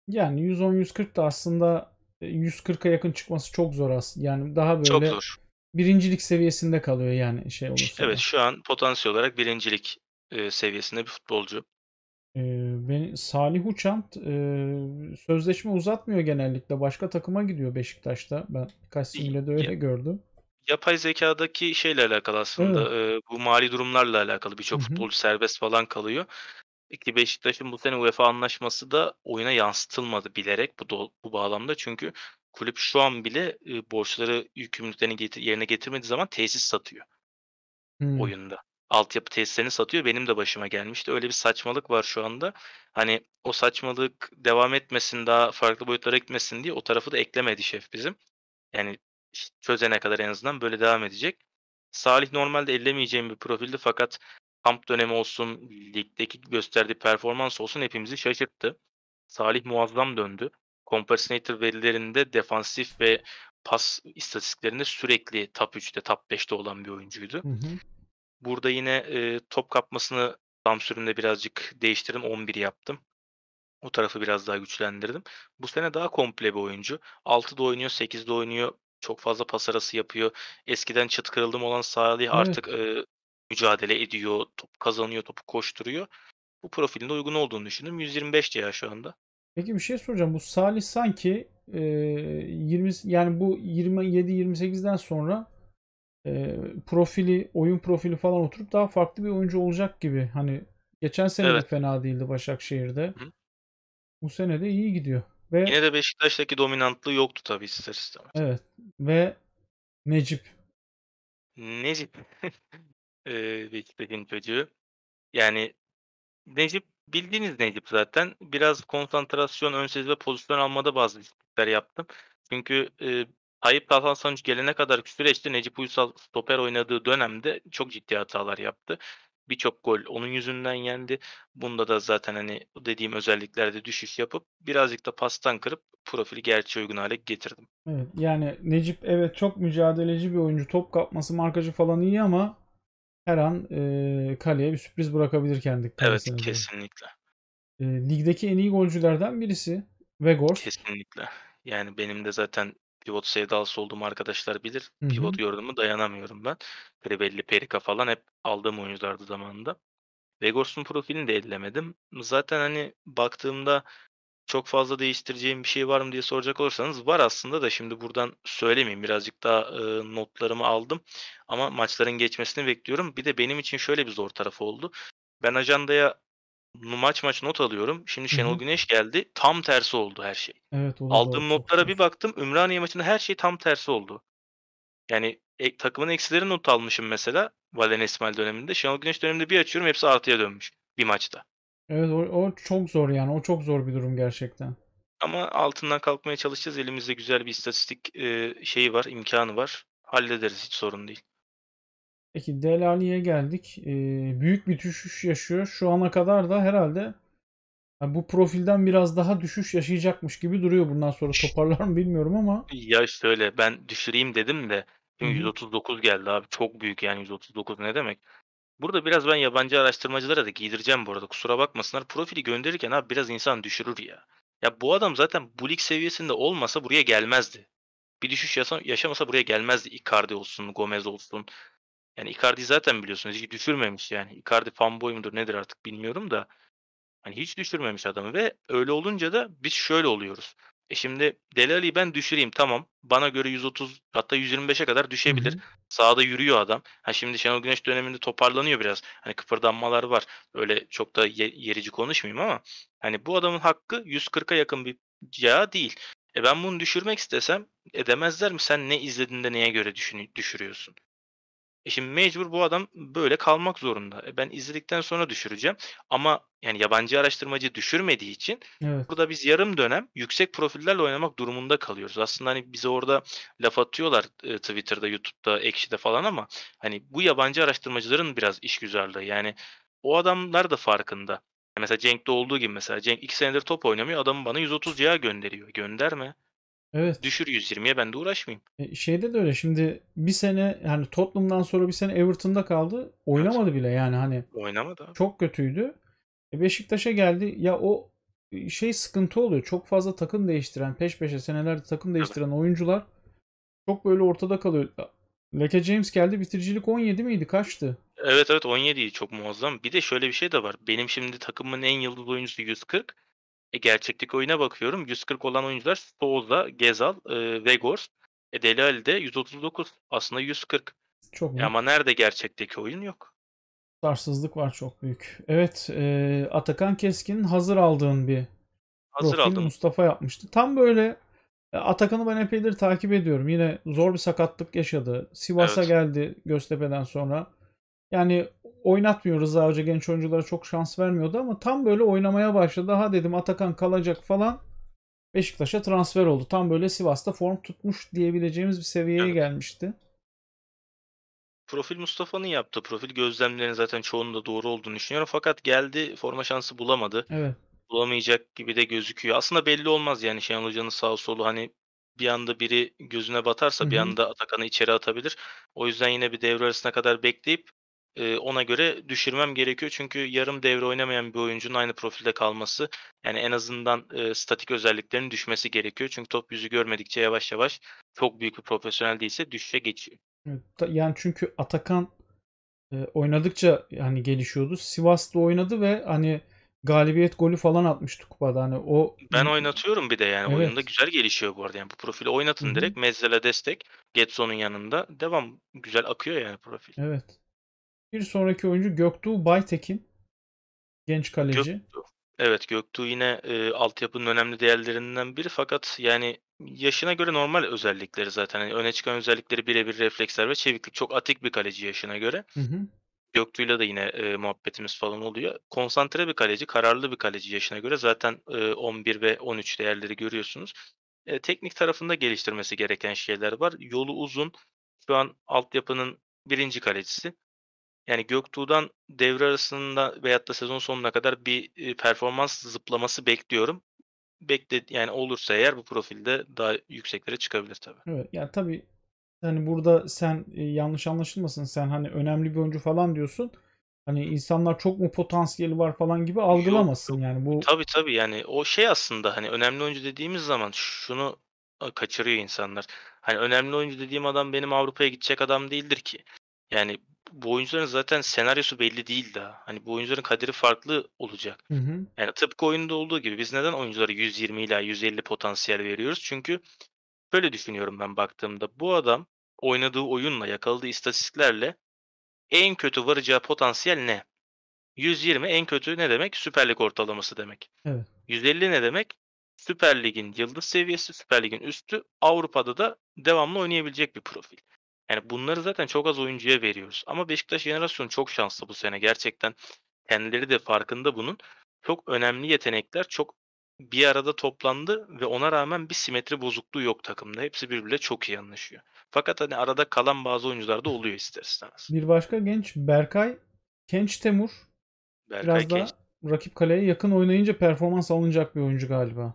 Yani 110-140 da aslında 140'a e, yakın çıkması çok zor aslında. Yani daha böyle çok zor. birincilik seviyesinde kalıyor yani şey olursa. Evet şu an potansiyel olarak birincilik e, seviyesinde bir futbolcu. E, ben, Salih Uçant e, sözleşme uzatmıyor genellikle. Başka takıma gidiyor Beşiktaş'ta. Ben birkaç simüle de öyle ya, gördüm yapay zekadaki şeyle alakalı aslında. E, bu mali durumlarla alakalı. Birçok futbolcu serbest falan kalıyor. Ki Beşiktaş'ın bu sene UEFA anlaşması da oyuna yansıtılmadı bilerek bu, bu bağlamda. Çünkü kulüp şu an bile e, borçları yükümlülüklerini getir- yerine getirmediği zaman tesis satıyor hmm. oyunda. Altyapı tesislerini satıyor. Benim de başıma gelmişti. Öyle bir saçmalık var şu anda. Hani o saçmalık devam etmesin daha farklı boyutlara gitmesin diye o tarafı da eklemedi şef bizim. Yani çözene kadar en azından böyle devam edecek. Salih normalde ellemeyeceğim bir profildi fakat kamp dönemi olsun, ligdeki gösterdiği performans olsun hepimizi şaşırttı. Salih muazzam döndü. Compensator verilerinde defansif ve pas istatistiklerinde sürekli top 3'te, top 5'te olan bir oyuncuydu. Hı hı. Burada yine e, top kapmasını tam sürümde birazcık değiştirdim. 11 yaptım. O tarafı biraz daha güçlendirdim. Bu sene daha komple bir oyuncu. 6'da oynuyor, 8'de oynuyor. Çok fazla pas arası yapıyor. Eskiden çıt kırıldım olan Salih evet. artık e, mücadele ediyor, top kazanıyor, topu koşturuyor. Bu profilinde uygun olduğunu düşündüm. 125 ya şu anda. Peki bir şey soracağım. Bu Salih sanki e, 20 yani bu 27 28'den sonra e, profili, oyun profili falan oturup daha farklı bir oyuncu olacak gibi. Hani geçen sene evet. de fena değildi Başakşehir'de. Hı. Bu sene de iyi gidiyor. Ve Yine de Beşiktaş'taki dominantlığı yoktu tabii ister istemez. Evet. Ve Necip. Necip. ee, Beşiktaş'ın çocuğu. Yani Necip bildiğiniz Necip zaten. Biraz konsantrasyon, ön ve pozisyon almada bazı istikler yaptım. Çünkü e, Tayyip Hasan Sanç gelene kadar süreçte Necip Uysal stoper oynadığı dönemde çok ciddi hatalar yaptı birçok gol onun yüzünden yendi. Bunda da zaten hani dediğim özelliklerde düşüş yapıp birazcık da pastan kırıp profili gerçeğe uygun hale getirdim. Evet yani Necip evet çok mücadeleci bir oyuncu. Top kapması, markacı falan iyi ama her an e, kaleye bir sürpriz bırakabilir kendi Evet kesinlikle. E, ligdeki en iyi golcülerden birisi. Vegors. Kesinlikle. Yani benim de zaten pivot sevdalısı olduğum arkadaşlar bilir. Hı-hı. Pivot gördüm mü dayanamıyorum ben. Trebelli, Perika falan hep aldığım oyunculardı zamanında. Vegors'un profilini de ellemedim. Zaten hani baktığımda çok fazla değiştireceğim bir şey var mı diye soracak olursanız var aslında da şimdi buradan söylemeyeyim. Birazcık daha e, notlarımı aldım ama maçların geçmesini bekliyorum. Bir de benim için şöyle bir zor tarafı oldu. Ben ajandaya maç maç not alıyorum. Şimdi Şenol Hı-hı. Güneş geldi. Tam tersi oldu her şey. Evet, Aldığım oldu. notlara bir baktım. Ümraniye maçında her şey tam tersi oldu. Yani e, takımın eksileri not almışım mesela. Valen Esmail döneminde. Şenol Güneş döneminde bir açıyorum hepsi artıya dönmüş bir maçta. Evet o, o çok zor yani. O çok zor bir durum gerçekten. Ama altından kalkmaya çalışacağız. Elimizde güzel bir istatistik e, şeyi var, imkanı var. Hallederiz hiç sorun değil. Peki Delali'ye geldik. E, büyük bir düşüş yaşıyor. Şu ana kadar da herhalde yani bu profilden biraz daha düşüş yaşayacakmış gibi duruyor. Bundan sonra toparlar mı bilmiyorum ama. Ya işte öyle. Ben düşüreyim dedim de. Hı -hı. 139 geldi abi. Çok büyük yani 139 ne demek? Burada biraz ben yabancı araştırmacılara da giydireceğim bu arada. Kusura bakmasınlar. Profili gönderirken abi biraz insan düşürür ya. Ya bu adam zaten bu lig seviyesinde olmasa buraya gelmezdi. Bir düşüş yaşamasa buraya gelmezdi. Icardi olsun, Gomez olsun, yani Icardi zaten biliyorsunuz hiç düşürmemiş yani. Icardi fanboy mudur nedir artık bilmiyorum da. Hani hiç düşürmemiş adamı ve öyle olunca da biz şöyle oluyoruz. E şimdi Delali'yi ben düşüreyim tamam. Bana göre 130 hatta 125'e kadar düşebilir. Hı hı. Sağda yürüyor adam. Ha şimdi Şenol Güneş döneminde toparlanıyor biraz. Hani kıpırdanmalar var. Öyle çok da ye- yerici konuşmayayım ama hani bu adamın hakkı 140'a yakın bir ya değil. E ben bunu düşürmek istesem edemezler mi? Sen ne izledin de neye göre düşün- düşürüyorsun? E şimdi mecbur bu adam böyle kalmak zorunda. E ben izledikten sonra düşüreceğim. Ama yani yabancı araştırmacı düşürmediği için evet. burada biz yarım dönem yüksek profillerle oynamak durumunda kalıyoruz. Aslında hani bize orada laf atıyorlar e, Twitter'da, YouTube'da, Ekşi'de falan ama hani bu yabancı araştırmacıların biraz iş işgüzarlığı. Yani o adamlar da farkında. Yani mesela Cenk'te olduğu gibi mesela Cenk 2 senedir top oynamıyor. Adam bana 130 ciha gönderiyor. Gönderme. Evet. Düşür 120'ye ben de uğraşmayayım. E, şeyde de öyle şimdi bir sene yani Tottenham'dan sonra bir sene Everton'da kaldı. Oynamadı evet. bile yani hani. Oynamadı abi. Çok kötüydü. E, Beşiktaş'a geldi. Ya o e, şey sıkıntı oluyor. Çok fazla takım değiştiren, peş peşe senelerde takım değiştiren evet. oyuncular çok böyle ortada kalıyor. Leke James geldi bitiricilik 17 miydi? Kaçtı? Evet evet 17 çok muazzam. Bir de şöyle bir şey de var. Benim şimdi takımın en yıldız oyuncusu 140. E, gerçeklik oyuna bakıyorum. 140 olan oyuncular Souza, Gezal, e, Vegors. E, Deli de 139. Aslında 140. Çok e, ama nerede gerçekteki oyun yok. Tarsızlık var çok büyük. Evet e, Atakan Keskin'in hazır aldığın bir hazır aldım. Mustafa yapmıştı. Tam böyle e, Atakan'ı ben epeydir takip ediyorum. Yine zor bir sakatlık yaşadı. Sivas'a evet. geldi Göztepe'den sonra. Yani oynatmıyoruz daha önce genç oyunculara çok şans vermiyordu ama tam böyle oynamaya başladı. Ha dedim Atakan kalacak falan. Beşiktaş'a transfer oldu. Tam böyle Sivas'ta form tutmuş diyebileceğimiz bir seviyeye evet. gelmişti. Profil Mustafa'nın yaptı profil gözlemlerinin zaten çoğunun doğru olduğunu düşünüyorum. Fakat geldi forma şansı bulamadı. Evet. Bulamayacak gibi de gözüküyor. Aslında belli olmaz yani Şenol Hoca'nın sağ solu hani bir anda biri gözüne batarsa Hı-hı. bir anda Atakan'ı içeri atabilir. O yüzden yine bir devre arasına kadar bekleyip e, ona göre düşürmem gerekiyor. Çünkü yarım devre oynamayan bir oyuncunun aynı profilde kalması yani en azından e, statik özelliklerinin düşmesi gerekiyor. Çünkü top yüzü görmedikçe yavaş yavaş çok büyük bir profesyonel değilse düşüşe geçiyor. yani çünkü Atakan e, oynadıkça yani gelişiyordu. Sivas'ta oynadı ve hani galibiyet golü falan atmıştı kupada. Hani o Ben oynatıyorum bir de yani evet. oyunda güzel gelişiyor bu arada. Yani bu profili oynatın Hı-hı. direkt Mezzele destek Getson'un yanında devam güzel akıyor yani profil. Evet. Bir sonraki oyuncu Göktuğ Baytekin. Genç kaleci. Göktuğ. Evet Göktuğ yine e, altyapının önemli değerlerinden biri fakat yani yaşına göre normal özellikleri zaten. Yani öne çıkan özellikleri birebir refleksler ve çeviklik. Çok atik bir kaleci yaşına göre. Hı hı. Göktuğ'la da yine e, muhabbetimiz falan oluyor. Konsantre bir kaleci, kararlı bir kaleci yaşına göre zaten e, 11 ve 13 değerleri görüyorsunuz. E, teknik tarafında geliştirmesi gereken şeyler var. Yolu uzun. Şu an altyapının birinci kalecisi yani Göktuğ'dan devre arasında veyahut da sezon sonuna kadar bir performans zıplaması bekliyorum. Bekle yani olursa eğer bu profilde daha yükseklere çıkabilir tabii. Evet yani tabii hani burada sen yanlış anlaşılmasın sen hani önemli bir oyuncu falan diyorsun. Hani insanlar çok mu potansiyeli var falan gibi algılamasın yok, yani bu. Tabii tabii yani o şey aslında hani önemli oyuncu dediğimiz zaman şunu kaçırıyor insanlar. Hani önemli oyuncu dediğim adam benim Avrupa'ya gidecek adam değildir ki yani bu oyuncuların zaten senaryosu belli değil daha. Hani bu oyuncuların kaderi farklı olacak. Hı hı. Yani tıpkı oyunda olduğu gibi biz neden oyunculara 120 ila 150 potansiyel veriyoruz? Çünkü böyle düşünüyorum ben baktığımda. Bu adam oynadığı oyunla yakaladığı istatistiklerle en kötü varacağı potansiyel ne? 120 en kötü ne demek? Süper Lig ortalaması demek. Evet. 150 ne demek? Süper Lig'in yıldız seviyesi, Süper Lig'in üstü, Avrupa'da da devamlı oynayabilecek bir profil. Yani bunları zaten çok az oyuncuya veriyoruz. Ama Beşiktaş jenerasyonu çok şanslı bu sene gerçekten. Kendileri de farkında bunun. Çok önemli yetenekler çok bir arada toplandı ve ona rağmen bir simetri bozukluğu yok takımda. Hepsi birbirle çok iyi anlaşıyor. Fakat hani arada kalan bazı oyuncular da oluyor ister istemez. Bir başka genç Berkay Kenç Temur. Berkay Biraz Kenç. da rakip kaleye yakın oynayınca performans alınacak bir oyuncu galiba.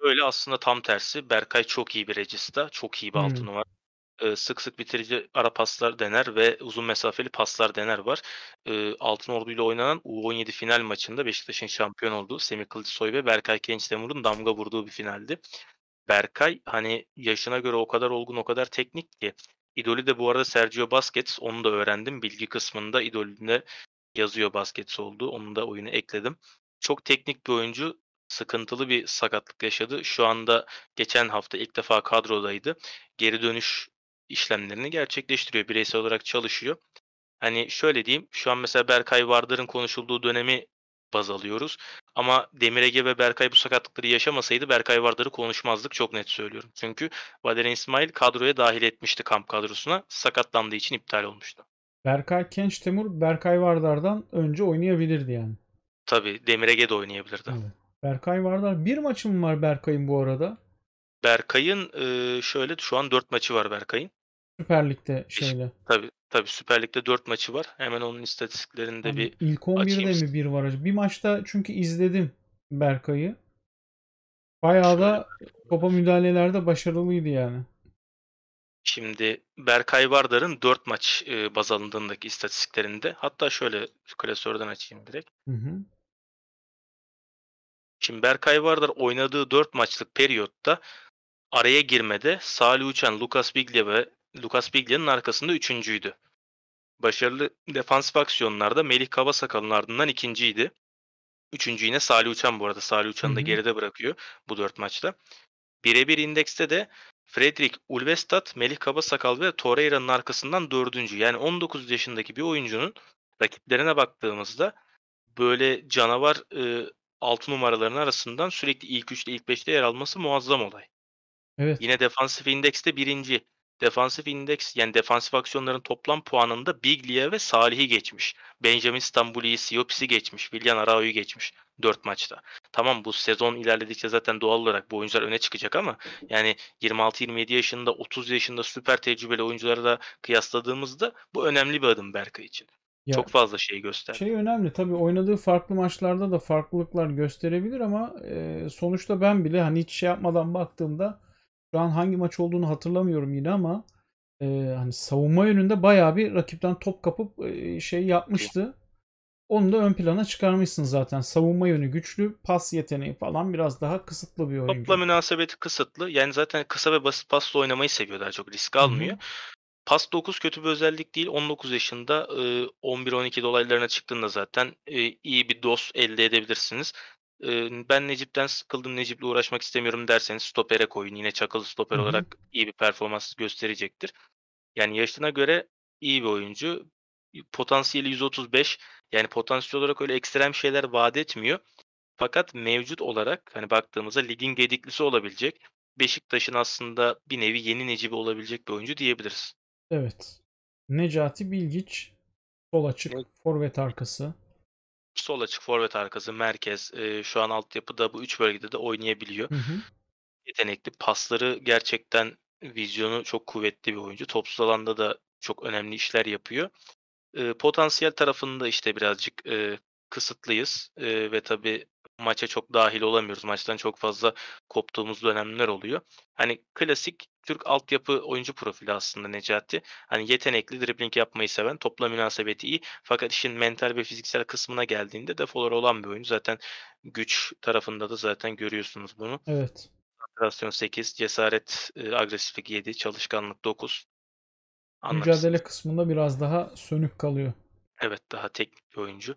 Öyle aslında tam tersi. Berkay çok iyi bir regista. Çok iyi bir hmm. altı numara. E, sık sık bitirici ara paslar dener ve uzun mesafeli paslar dener var. E, Altın Ordu ile oynanan U17 final maçında Beşiktaş'ın şampiyon olduğu Semih Kılıçsoy ve Berkay Kençdemur'un damga vurduğu bir finaldi. Berkay hani yaşına göre o kadar olgun o kadar teknik ki. İdolü de bu arada Sergio Busquets onu da öğrendim. Bilgi kısmında idolünde yazıyor Busquets oldu. Onu da oyuna ekledim. Çok teknik bir oyuncu sıkıntılı bir sakatlık yaşadı. Şu anda geçen hafta ilk defa kadrodaydı. Geri dönüş işlemlerini gerçekleştiriyor. Bireysel olarak çalışıyor. Hani şöyle diyeyim. Şu an mesela Berkay Vardar'ın konuşulduğu dönemi baz alıyoruz. Ama Demir Ege ve Berkay bu sakatlıkları yaşamasaydı Berkay Vardar'ı konuşmazdık çok net söylüyorum. Çünkü Valerian İsmail kadroya dahil etmişti kamp kadrosuna. Sakatlandığı için iptal olmuştu. Berkay Kenç Temur Berkay Vardar'dan önce oynayabilirdi yani. Tabi Demir Ege de oynayabilirdi. Evet. Berkay Vardar bir maçı mı var Berkay'ın bu arada? Berkay'ın şöyle şu an 4 maçı var Berkay'ın. Süper Lig'de şeyle. Tabii tabii Süper Lig'de 4 maçı var. Hemen onun istatistiklerinde yani bir ilk 11'de mi bir var acaba? Bir maçta çünkü izledim Berkay'ı. Bayağı da topa müdahalelerde başarılıydı yani. Şimdi Berkay Vardar'ın 4 maç e, baz alındığındaki istatistiklerinde hatta şöyle klasörden açayım direkt. Hı hı. Şimdi Berkay Vardar oynadığı 4 maçlık periyotta araya girmede Salih Uçan, Lucas Biglia ve Lucas Biglia'nın arkasında üçüncüydü. Başarılı defansif aksiyonlarda Melih Kabasakal'ın ardından ikinciydi. Üçüncü yine Salih Uçan bu arada. Salih Uçan'ı da geride bırakıyor bu dört maçta. Birebir indekste de Fredrik Ulvestad, Melih Kabasakal ve Torreira'nın arkasından dördüncü. Yani 19 yaşındaki bir oyuncunun rakiplerine baktığımızda böyle canavar e, 6 numaraların arasından sürekli ilk üçte ilk beşte yer alması muazzam olay. Evet. Yine defansif indekste birinci defansif indeks yani defansif aksiyonların toplam puanında Biglia ve Salih'i geçmiş. Benjamin Stambuli'yi, Siopis'i geçmiş. William Arao'yu geçmiş 4 maçta. Tamam bu sezon ilerledikçe zaten doğal olarak bu oyuncular öne çıkacak ama yani 26-27 yaşında 30 yaşında süper tecrübeli oyunculara da kıyasladığımızda bu önemli bir adım Berkay için. Ya, Çok fazla şey gösterdi. Şey önemli tabii oynadığı farklı maçlarda da farklılıklar gösterebilir ama e, sonuçta ben bile hani hiç şey yapmadan baktığımda şu an hangi maç olduğunu hatırlamıyorum yine ama e, hani savunma yönünde bayağı bir rakipten top kapıp e, şey yapmıştı. Onu da ön plana çıkarmışsın zaten. Savunma yönü güçlü, pas yeteneği falan biraz daha kısıtlı bir oyuncu. Topla münasebeti kısıtlı. Yani zaten kısa ve basit pasla oynamayı seviyor daha çok. Risk almıyor. Hı-hı. Pas 9 kötü bir özellik değil. 19 yaşında 11-12 e, dolaylarına çıktığında zaten e, iyi bir dos elde edebilirsiniz. Ee, ben Necip'ten sıkıldım, Necip'le uğraşmak istemiyorum derseniz stopere koyun. Yine Çakıl stoper Hı-hı. olarak iyi bir performans gösterecektir. Yani yaşına göre iyi bir oyuncu. Potansiyeli 135. Yani potansiyel olarak öyle ekstrem şeyler vaat etmiyor. Fakat mevcut olarak hani baktığımızda ligin gediklisi olabilecek. Beşiktaş'ın aslında bir nevi yeni Necip'i olabilecek bir oyuncu diyebiliriz. Evet. Necati Bilgiç sol açık, evet. forvet arkası sol açık forvet arkası merkez e, şu an altyapıda bu üç bölgede de oynayabiliyor. Hı hı. Yetenekli pasları gerçekten vizyonu çok kuvvetli bir oyuncu. Topsuz alanda da çok önemli işler yapıyor. E, potansiyel tarafında işte birazcık e, kısıtlıyız e, ve tabi maça çok dahil olamıyoruz. Maçtan çok fazla koptuğumuz dönemler oluyor. Hani klasik Türk altyapı oyuncu profili aslında Necati. Hani yetenekli, dribling yapmayı seven, topla münasebeti iyi. Fakat işin mental ve fiziksel kısmına geldiğinde defolar olan bir oyuncu. Zaten güç tarafında da zaten görüyorsunuz bunu. Evet. Konsantrasyon 8, cesaret, e, agresiflik 7, çalışkanlık 9. Anlarsın. Mücadele kısmında biraz daha sönük kalıyor. Evet, daha teknik bir oyuncu.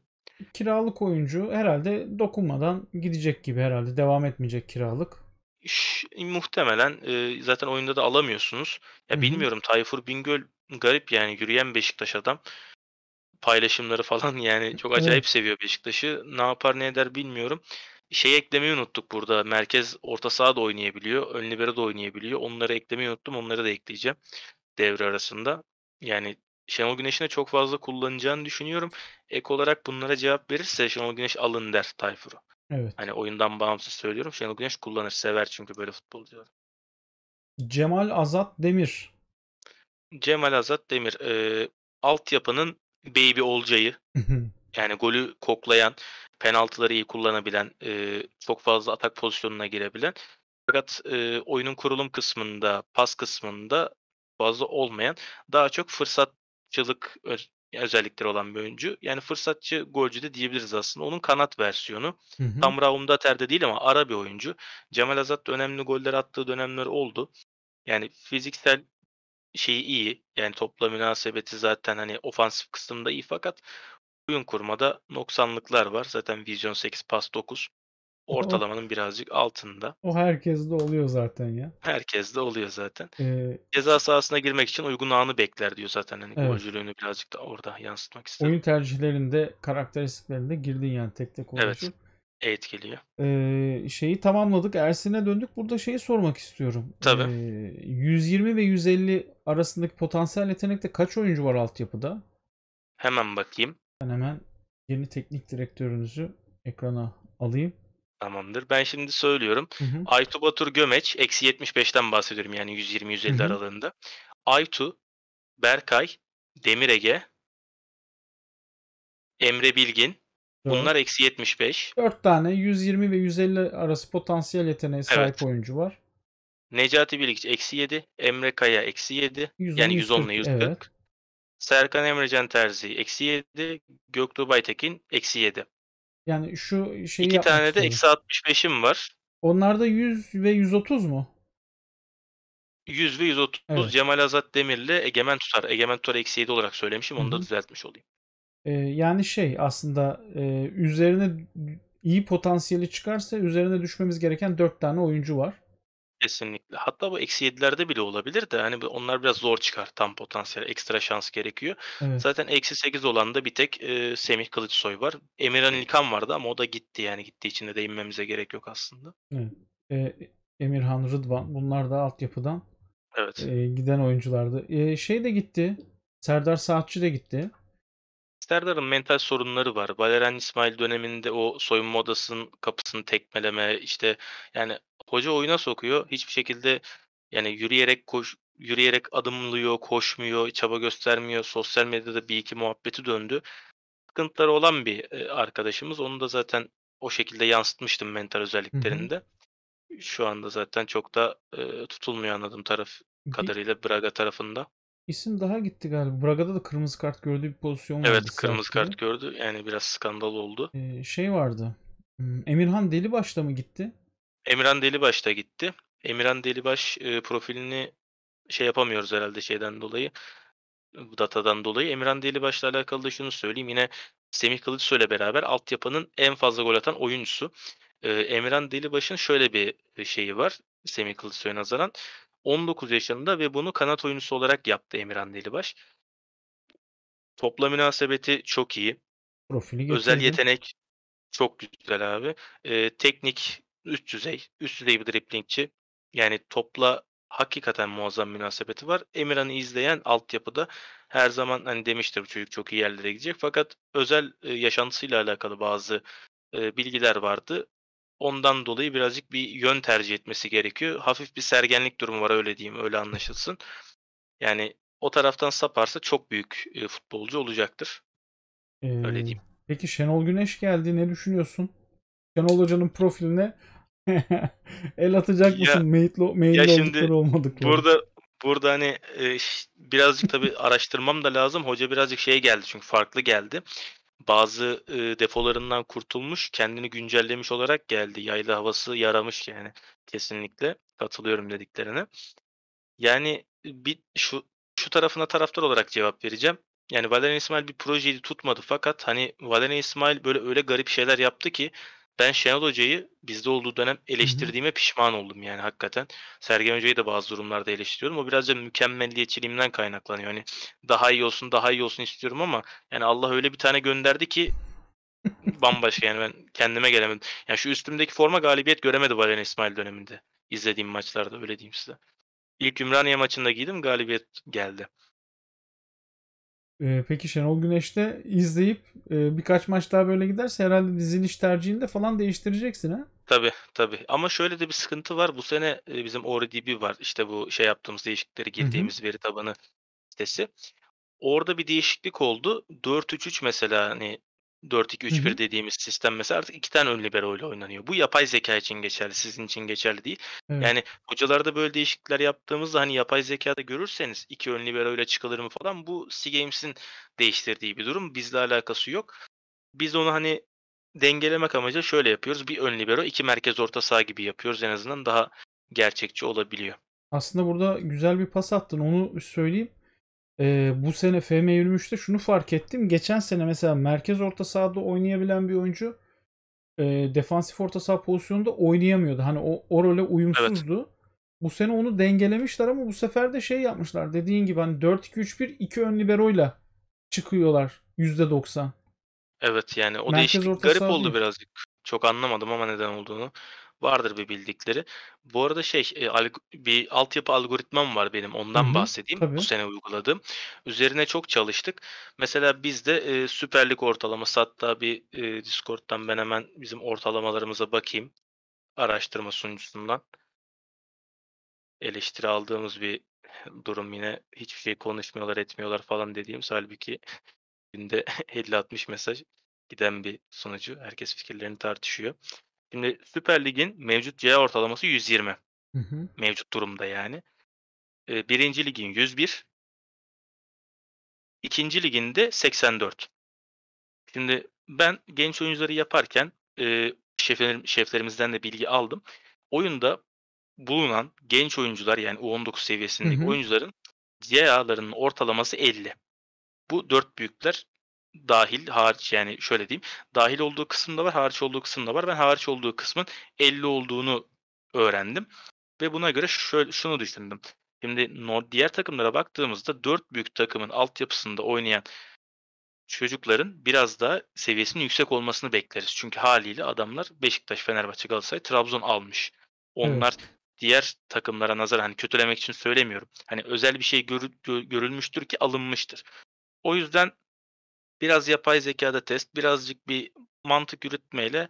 Kiralık oyuncu herhalde dokunmadan gidecek gibi herhalde. Devam etmeyecek kiralık. Ş- muhtemelen e, zaten oyunda da alamıyorsunuz. Ya bilmiyorum Tayfur Bingöl garip yani yürüyen Beşiktaş adam. Paylaşımları falan yani çok acayip seviyor Beşiktaş'ı. Ne yapar ne eder bilmiyorum. Şey eklemeyi unuttuk burada. Merkez orta saha da oynayabiliyor. Ön libero da oynayabiliyor. Onları eklemeyi unuttum. Onları da ekleyeceğim devre arasında. Yani Şenol Güneş'ine çok fazla kullanacağını düşünüyorum. Ek olarak bunlara cevap verirse Şenol Güneş alın der Tayfur'u. Evet. Hani oyundan bağımsız söylüyorum. Şenol Güneş kullanır, sever çünkü böyle futbol diyor. Cemal Azat Demir. Cemal Azat Demir. E, altyapının baby olcayı. yani golü koklayan, penaltıları iyi kullanabilen, e, çok fazla atak pozisyonuna girebilen. Fakat e, oyunun kurulum kısmında, pas kısmında fazla olmayan, daha çok fırsatçılık özellikleri olan bir oyuncu. Yani fırsatçı golcü de diyebiliriz aslında. Onun kanat versiyonu. Hı Tam Raum terde değil ama ara bir oyuncu. Cemal Azat da önemli goller attığı dönemler oldu. Yani fiziksel şeyi iyi. Yani topla münasebeti zaten hani ofansif kısımda iyi fakat oyun kurmada noksanlıklar var. Zaten vizyon 8, pas 9 ortalamanın birazcık altında. O herkes de oluyor zaten ya. Herkes de oluyor zaten. Ee, Ceza sahasına girmek için uygun anı bekler diyor zaten. Hani evet. golcülüğünü birazcık da orada yansıtmak istiyor. Oyun tercihlerinde, karakteristiklerinde girdin yani tek tek oyuncu. Evet. Etkiliyor. Ee, şeyi tamamladık. Ersin'e döndük. Burada şeyi sormak istiyorum. Tabii. Ee, 120 ve 150 arasındaki potansiyel yetenekte kaç oyuncu var altyapıda? Hemen bakayım. Ben hemen yeni teknik direktörünüzü ekrana alayım. Tamamdır. Ben şimdi söylüyorum. Hı hı. Aytu Batur Gömeç eksi 75'ten bahsediyorum yani 120-150 aralığında. Aytu, Berkay, Demirege, Emre Bilgin. Bunlar eksi 75. 4 tane 120 ve 150 arası potansiyel yeteneğe sahip Evet. oyuncu var. Necati Bilgiç eksi 7. Emre Kaya eksi 7. yani 110 ile 140. Evet. Serkan Emrecan Terzi eksi 7. Göktuğ Baytekin eksi 7. Yani şu şeyi İki tane de eksi 65'im var. Onlarda 100 ve 130 mu? 100 ve 130 evet. Cemal Azat Demir'le Egemen Tutar. Egemen Tutar eksi 7 olarak söylemişim. Onu Hı-hı. da düzeltmiş olayım. Ee, yani şey aslında e, üzerine iyi potansiyeli çıkarsa üzerine düşmemiz gereken 4 tane oyuncu var. Kesinlikle. Hatta bu eksi yedilerde bile olabilir de hani onlar biraz zor çıkar tam potansiyel. Ekstra şans gerekiyor. Evet. Zaten eksi sekiz olan da bir tek e, Semih Kılıçsoy var. Emirhan İlkan vardı ama o da gitti yani. Gittiği için de değinmemize gerek yok aslında. Evet. E, Emirhan, Rıdvan bunlar da altyapıdan Evet. e, giden oyunculardı. E, şey de gitti. Serdar Saatçı da gitti. Serdar'ın mental sorunları var. Valerian İsmail döneminde o soyunma odasının kapısını tekmeleme işte yani hoca oyuna sokuyor. Hiçbir şekilde yani yürüyerek koş yürüyerek adımlıyor, koşmuyor, çaba göstermiyor. Sosyal medyada bir iki muhabbeti döndü. Sıkıntıları olan bir e, arkadaşımız. Onu da zaten o şekilde yansıtmıştım mental özelliklerinde. Hı hı. Şu anda zaten çok da e, tutulmuyor anladığım taraf kadarıyla Braga tarafında. İsim daha gitti galiba. Braga'da da kırmızı kart gördü bir pozisyon vardı. Evet kırmızı kart gördü. Yani biraz skandal oldu. Ee, şey vardı. Emirhan Delibaş'la mı gitti? Emirhan Delibaş da gitti. Emirhan Delibaş e, profilini şey yapamıyoruz herhalde şeyden dolayı. Bu datadan dolayı. Emirhan Delibaş'la alakalı da şunu söyleyeyim. Yine Semih Kılıçsoy'la beraber altyapının en fazla gol atan oyuncusu. E, Emirhan Delibaş'ın şöyle bir şeyi var. Semih Kılıçsoy'a nazaran. 19 yaşında ve bunu kanat oyuncusu olarak yaptı Emirhan Delibaş. Topla münasebeti çok iyi. Profili Özel yetenek çok güzel abi. E, teknik üst düzey, üst düzey bir driblingçi. Yani topla hakikaten muazzam münasebeti var. Emirhan'ı izleyen altyapıda her zaman hani demiştir bu çocuk çok iyi yerlere gidecek. Fakat özel e, yaşantısıyla alakalı bazı e, bilgiler vardı. Ondan dolayı birazcık bir yön tercih etmesi gerekiyor. Hafif bir sergenlik durumu var öyle diyeyim öyle anlaşılsın. Yani o taraftan saparsa çok büyük e, futbolcu olacaktır. Ee, öyle diyeyim. Peki Şenol Güneş geldi ne düşünüyorsun? Şenol Hoca'nın profiline El atacak mısın? Ya, mail, mail ya şimdi Burada burada hani e, birazcık tabii araştırmam da lazım. Hoca birazcık şey geldi çünkü farklı geldi. Bazı e, defolarından kurtulmuş, kendini güncellemiş olarak geldi. Yaylı havası yaramış yani kesinlikle katılıyorum dediklerine. Yani e, bir şu şu tarafına taraftar olarak cevap vereceğim. Yani Valerian İsmail bir projeyi tutmadı fakat hani Valerian İsmail böyle öyle garip şeyler yaptı ki ben Şenol Hoca'yı bizde olduğu dönem eleştirdiğime pişman oldum yani hakikaten. Sergen Hoca'yı da bazı durumlarda eleştiriyorum O birazca mükemmelliyetçiliğimden kaynaklanıyor. Hani daha iyi olsun daha iyi olsun istiyorum ama yani Allah öyle bir tane gönderdi ki bambaşka yani ben kendime gelemedim. Yani şu üstümdeki forma galibiyet göremedi Valerian İsmail döneminde. izlediğim maçlarda öyle diyeyim size. İlk Ümraniye maçında giydim galibiyet geldi. Ee, peki Şenol Güneş de izleyip e, birkaç maç daha böyle giderse herhalde diziliş de falan değiştireceksin ha? Tabi tabi ama şöyle de bir sıkıntı var. Bu sene e, bizim ORDB var. işte bu şey yaptığımız değişiklikleri girdiğimiz veri tabanı sitesi. Orada bir değişiklik oldu. 4-3-3 mesela hani 4-2-3-1 Hı-hı. dediğimiz sistem mesela artık iki tane ön libero ile oynanıyor. Bu yapay zeka için geçerli, sizin için geçerli değil. Evet. Yani hocalarda böyle değişiklikler yaptığımızda hani yapay zekada görürseniz iki ön libero ile çıkılır mı falan bu Sea Games'in değiştirdiği bir durum. Bizle alakası yok. Biz onu hani dengelemek amacıyla şöyle yapıyoruz. Bir ön libero, iki merkez orta saha gibi yapıyoruz. En azından daha gerçekçi olabiliyor. Aslında burada güzel bir pas attın. Onu söyleyeyim e, bu sene FM23'te şunu fark ettim. Geçen sene mesela merkez orta sahada oynayabilen bir oyuncu e, defansif orta saha pozisyonunda oynayamıyordu. Hani o, o role uyumsuzdu. Evet. Bu sene onu dengelemişler ama bu sefer de şey yapmışlar. Dediğin gibi hani 4-2-3-1 iki ön liberoyla çıkıyorlar %90. Evet yani o Merkez değişiklik garip oldu değil. birazcık. Çok anlamadım ama neden olduğunu vardır bir bildikleri. Bu arada şey e, alg- bir altyapı algoritmam var benim ondan Hı-hı, bahsedeyim. Tabii. Bu sene uyguladığım. Üzerine çok çalıştık. Mesela bizde e, Süper ortalaması hatta bir e, Discord'dan ben hemen bizim ortalamalarımıza bakayım. Araştırma sunucusundan eleştiri aldığımız bir durum yine hiçbir şey konuşmuyorlar etmiyorlar falan dediğim halbuki günde 50-60 mesaj giden bir sonucu. Herkes fikirlerini tartışıyor. Şimdi Süper Lig'in mevcut C ortalaması 120. Hı hı. Mevcut durumda yani. E, birinci ligin 101. İkinci de 84. Şimdi ben genç oyuncuları yaparken e, şeflerim, şeflerimizden de bilgi aldım. Oyunda bulunan genç oyuncular yani U19 seviyesindeki hı hı. oyuncuların CA'larının ortalaması 50. Bu dört büyükler dahil hariç yani şöyle diyeyim. Dahil olduğu kısımda var, hariç olduğu kısımda var. Ben hariç olduğu kısmın 50 olduğunu öğrendim. Ve buna göre şöyle, şunu düşündüm. Şimdi diğer takımlara baktığımızda dört büyük takımın altyapısında oynayan çocukların biraz daha seviyesinin yüksek olmasını bekleriz. Çünkü haliyle adamlar Beşiktaş, Fenerbahçe, Galatasaray, Trabzon almış. Onlar evet. diğer takımlara nazar hani kötülemek için söylemiyorum. Hani özel bir şey görü, görülmüştür ki alınmıştır. O yüzden biraz yapay zekada test, birazcık bir mantık yürütmeyle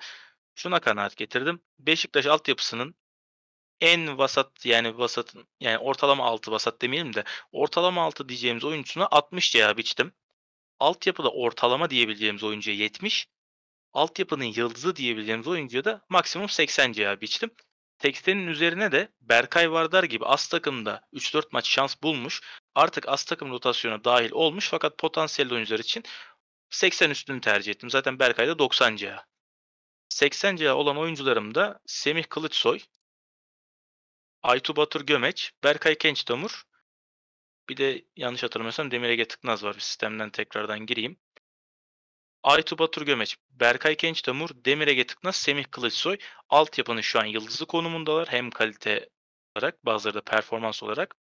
şuna kanaat getirdim. Beşiktaş altyapısının en vasat yani vasat yani ortalama altı vasat demeyelim de ortalama altı diyeceğimiz oyuncusuna 60 CA biçtim. Altyapıda ortalama diyebileceğimiz oyuncuya 70. Altyapının yıldızı diyebileceğimiz oyuncuya da maksimum 80 CA biçtim. Tekstenin üzerine de Berkay Vardar gibi az takımda 3-4 maç şans bulmuş. Artık az takım rotasyona dahil olmuş fakat potansiyel oyuncular için 80 üstünü tercih ettim. Zaten Berkay da 90 CA. 80 CA olan oyuncularım da Semih Kılıçsoy, Aytu Batur Gömeç, Berkay Kençdamur, bir de yanlış hatırlamıyorsam Demir Ege Tıknaz var. Bir sistemden tekrardan gireyim. Aytu Batur Gömeç, Berkay Kençdamur, Demir Ege Tıknaz, Semih Kılıçsoy. Altyapının şu an yıldızı konumundalar. Hem kalite olarak bazıları da performans olarak.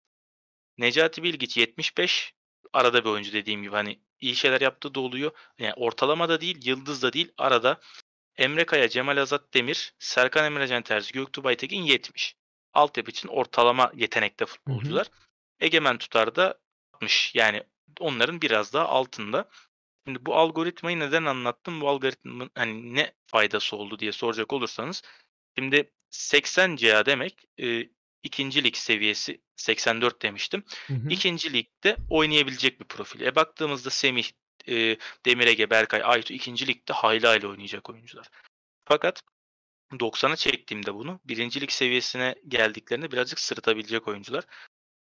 Necati Bilgiç 75. Arada bir oyuncu dediğim gibi hani iyi şeyler yaptığı da oluyor. Yani ortalama da değil, yıldız da değil. Arada Emre Kaya, Cemal Azat Demir, Serkan Emrecan Terzi, Göktuğ Baytekin 70. Altyapı için ortalama yetenekte futbolcular. Hı hı. Egemen tutar da 60. Yani onların biraz daha altında. Şimdi bu algoritmayı neden anlattım? Bu algoritmanın hani ne faydası oldu diye soracak olursanız. Şimdi 80 CA demek ikinci lig seviyesi 84 demiştim. Hı hı. İkinci ligde oynayabilecek bir profil. E baktığımızda Semih, e, Demirege, Berkay, Aytu ikinci ligde hayli hayli oynayacak oyuncular. Fakat 90'a çektiğimde bunu birincilik seviyesine geldiklerinde birazcık sırıtabilecek oyuncular.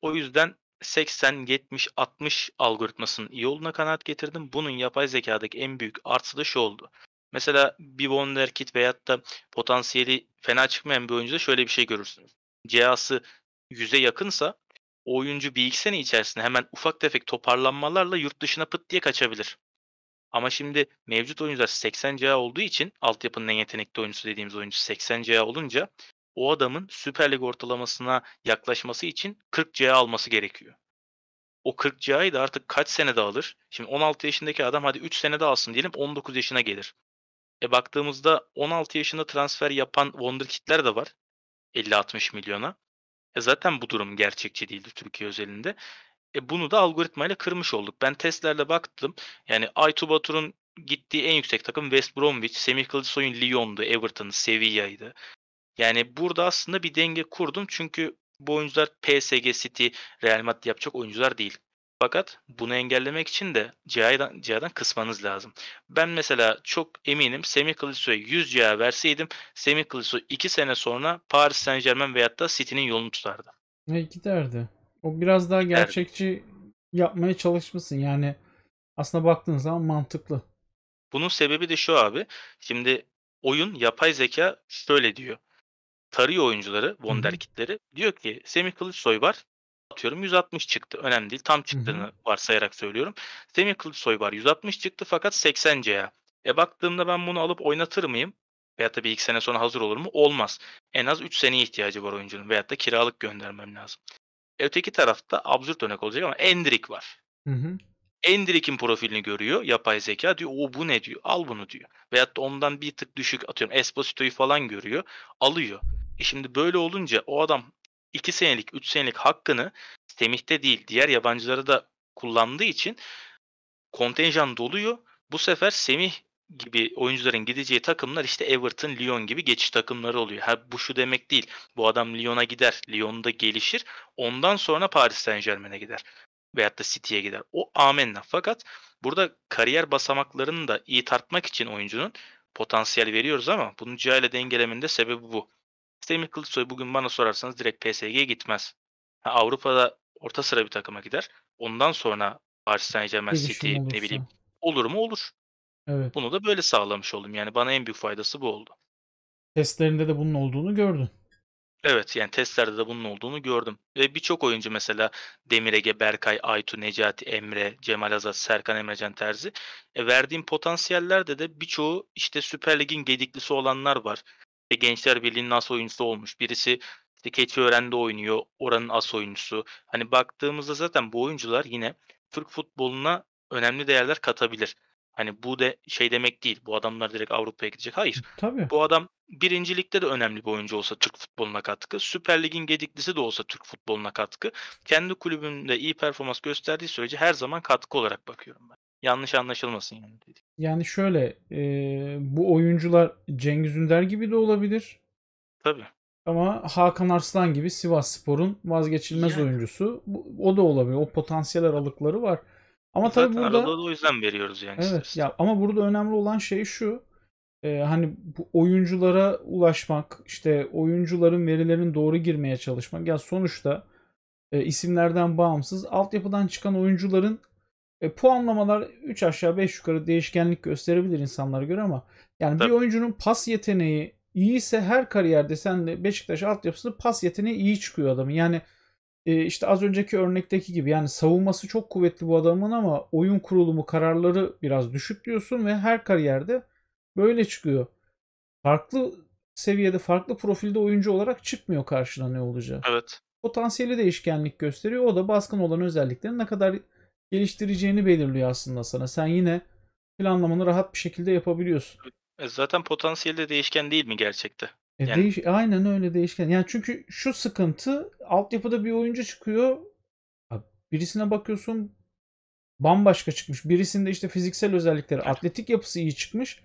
O yüzden 80, 70, 60 algoritmasının iyi olduğuna kanaat getirdim. Bunun yapay zekadaki en büyük artısı da şu oldu. Mesela bir Wonderkid veyahut da potansiyeli fena çıkmayan bir oyuncuda şöyle bir şey görürsünüz. CA'sı 100'e yakınsa oyuncu bir iki sene içerisinde hemen ufak tefek toparlanmalarla yurt dışına pıt diye kaçabilir. Ama şimdi mevcut oyuncular 80 CA olduğu için altyapının en yetenekli oyuncusu dediğimiz oyuncu 80 CA olunca o adamın Süper Lig ortalamasına yaklaşması için 40 CA alması gerekiyor. O 40 CA'yı da artık kaç senede alır? Şimdi 16 yaşındaki adam hadi 3 senede alsın diyelim 19 yaşına gelir. E baktığımızda 16 yaşında transfer yapan Wonderkid'ler de var. 50-60 milyona. E zaten bu durum gerçekçi değildi Türkiye özelinde. E bunu da algoritmayla kırmış olduk. Ben testlerle baktım. Yani Aytu Batur'un gittiği en yüksek takım West Bromwich, Semih Kılıçsoy'un Lyon'du, Everton'ı, Sevilla'ydı. Yani burada aslında bir denge kurdum çünkü bu oyuncular PSG, City, Real Madrid yapacak oyuncular değil. Fakat bunu engellemek için de CHA'dan, CHA'dan kısmanız lazım. Ben mesela çok eminim Semih Kılıçsoy'a 100 CHA verseydim Semih Kılıçsoy 2 sene sonra Paris Saint Germain veyahut da City'nin yolunu tutardı. Ne giderdi. O biraz daha gerçekçi evet. yapmaya çalışmasın. Yani aslında baktığınız zaman mantıklı. Bunun sebebi de şu abi. Şimdi oyun yapay zeka şöyle diyor. Tarıyor oyuncuları, wonderkitleri. Diyor ki Semih Kılıçsoy var atıyorum 160 çıktı. Önemli değil. Tam çıktığını Hı-hı. varsayarak söylüyorum. Semih Kılıçsoy var. 160 çıktı fakat 80 CA. E baktığımda ben bunu alıp oynatır mıyım? Veya tabii iki sene sonra hazır olur mu? Olmaz. En az 3 seneye ihtiyacı var oyuncunun. Veyahut da kiralık göndermem lazım. E öteki tarafta absürt örnek olacak ama Endrick var. Hı hı. Endrick'in profilini görüyor yapay zeka diyor o bu ne diyor al bunu diyor. Veyahut da ondan bir tık düşük atıyorum Esposito'yu falan görüyor alıyor. E şimdi böyle olunca o adam 2 senelik, 3 senelik hakkını Semih'te değil diğer yabancılara da kullandığı için kontenjan doluyor. Bu sefer Semih gibi oyuncuların gideceği takımlar işte Everton, Lyon gibi geçiş takımları oluyor. Ha, bu şu demek değil. Bu adam Lyon'a gider, Lyon'da gelişir. Ondan sonra Paris Saint Germain'e gider. Veyahut da City'ye gider. O amenna. Fakat burada kariyer basamaklarını da iyi tartmak için oyuncunun potansiyel veriyoruz ama bunu C ile dengelemenin de sebebi bu. Semih Kılıçsoy bugün bana sorarsanız direkt PSG'ye gitmez. Ha, Avrupa'da orta sıra bir takıma gider. Ondan sonra Paris Saint Germain City ne bileyim olur mu olur. Evet. Bunu da böyle sağlamış oldum. Yani bana en büyük faydası bu oldu. Testlerinde de bunun olduğunu gördün. Evet yani testlerde de bunun olduğunu gördüm. Ve birçok oyuncu mesela Demir Ege, Berkay, Aytu, Necati, Emre, Cemal Azat, Serkan Emrecan Terzi. E, verdiğim potansiyellerde de birçoğu işte Süper Lig'in gediklisi olanlar var. Ve Gençler Birliği'nin as oyuncusu olmuş. Birisi işte öğrende oynuyor. Oranın as oyuncusu. Hani baktığımızda zaten bu oyuncular yine Türk futboluna önemli değerler katabilir. Hani bu de şey demek değil. Bu adamlar direkt Avrupa'ya gidecek. Hayır. E, tabii. Bu adam birincilikte de önemli bir oyuncu olsa Türk futboluna katkı. Süper Lig'in gediklisi de olsa Türk futboluna katkı. Kendi kulübünde iyi performans gösterdiği sürece her zaman katkı olarak bakıyorum ben yanlış anlaşılmasın yani dedik. Yani şöyle e, bu oyuncular Cengiz Ünder gibi de olabilir. Tabii. Ama Hakan Arslan gibi Sivas Spor'un vazgeçilmez yani. oyuncusu. o da olabilir. O potansiyel aralıkları var. Ama Zaten tabii burada aralığı da o yüzden veriyoruz yani. Evet. Ya ama burada önemli olan şey şu. E, hani bu oyunculara ulaşmak, işte oyuncuların verilerin doğru girmeye çalışmak. Ya sonuçta e, isimlerden bağımsız altyapıdan çıkan oyuncuların e, puanlamalar 3 aşağı 5 yukarı değişkenlik gösterebilir insanlara göre ama yani Tabii. bir oyuncunun pas yeteneği iyiyse her kariyerde sen de Beşiktaş altyapısında pas yeteneği iyi çıkıyor adamın. Yani e, işte az önceki örnekteki gibi yani savunması çok kuvvetli bu adamın ama oyun kurulumu kararları biraz düşük diyorsun ve her kariyerde böyle çıkıyor. Farklı seviyede farklı profilde oyuncu olarak çıkmıyor karşına ne olacak. Evet. Potansiyeli değişkenlik gösteriyor. O da baskın olan özelliklerin ne kadar geliştireceğini belirliyor aslında sana. Sen yine planlamanı rahat bir şekilde yapabiliyorsun. E, zaten potansiyelde değişken değil mi gerçekte? E yani. değiş aynen öyle değişken. Yani çünkü şu sıkıntı altyapıda bir oyuncu çıkıyor. Birisine bakıyorsun bambaşka çıkmış. Birisinde işte fiziksel özellikleri, atletik yapısı iyi çıkmış.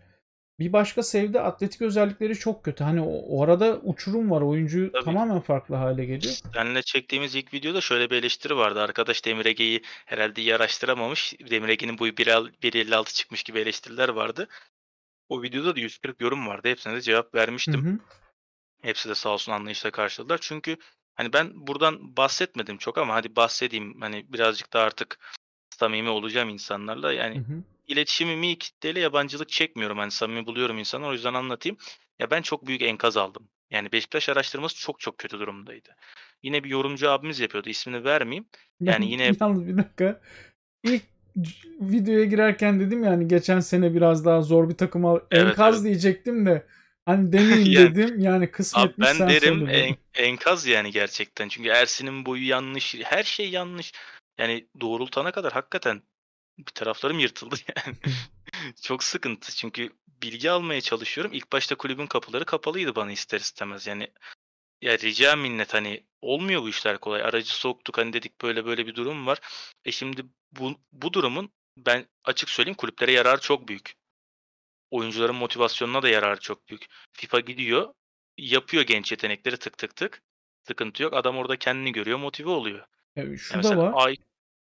Bir başka Save'de atletik özellikleri çok kötü. Hani o, arada uçurum var. Oyuncu Tabii. tamamen farklı hale geliyor. Seninle çektiğimiz ilk videoda şöyle bir eleştiri vardı. Arkadaş Demirege'yi herhalde iyi araştıramamış. Demirege'nin boyu 1.56 çıkmış gibi eleştiriler vardı. O videoda da 140 yorum vardı. Hepsine de cevap vermiştim. Hı hı. Hepsi de sağ olsun anlayışla karşıladılar. Çünkü hani ben buradan bahsetmedim çok ama hadi bahsedeyim. Hani birazcık da artık samimi olacağım insanlarla. Yani hı hı. iletişimimi kitleyle yabancılık çekmiyorum. Hani samimi buluyorum insanlar. O yüzden anlatayım. Ya ben çok büyük enkaz aldım. Yani Beşiktaş araştırması çok çok kötü durumdaydı. Yine bir yorumcu abimiz yapıyordu. İsmini vermeyeyim. Yani yine Yalnız bir dakika. İlk videoya girerken dedim yani geçen sene biraz daha zor bir takım al. Evet, enkaz evet. diyecektim de hani demeyeyim yani, dedim. Yani kısmetmiş abi ben sen derim en, enkaz yani gerçekten. Çünkü Ersin'in boyu yanlış, her şey yanlış yani doğrultana kadar hakikaten bir taraflarım yırtıldı yani. Çok sıkıntı çünkü bilgi almaya çalışıyorum. İlk başta kulübün kapıları kapalıydı bana ister istemez. Yani ya rica minnet hani olmuyor bu işler kolay. Aracı soktuk hani dedik böyle böyle bir durum var. E şimdi bu, bu durumun ben açık söyleyeyim kulüplere yararı çok büyük. Oyuncuların motivasyonuna da yararı çok büyük. FIFA gidiyor yapıyor genç yetenekleri tık tık tık. Sıkıntı yok. Adam orada kendini görüyor motive oluyor. E, şu yani da var. Ay,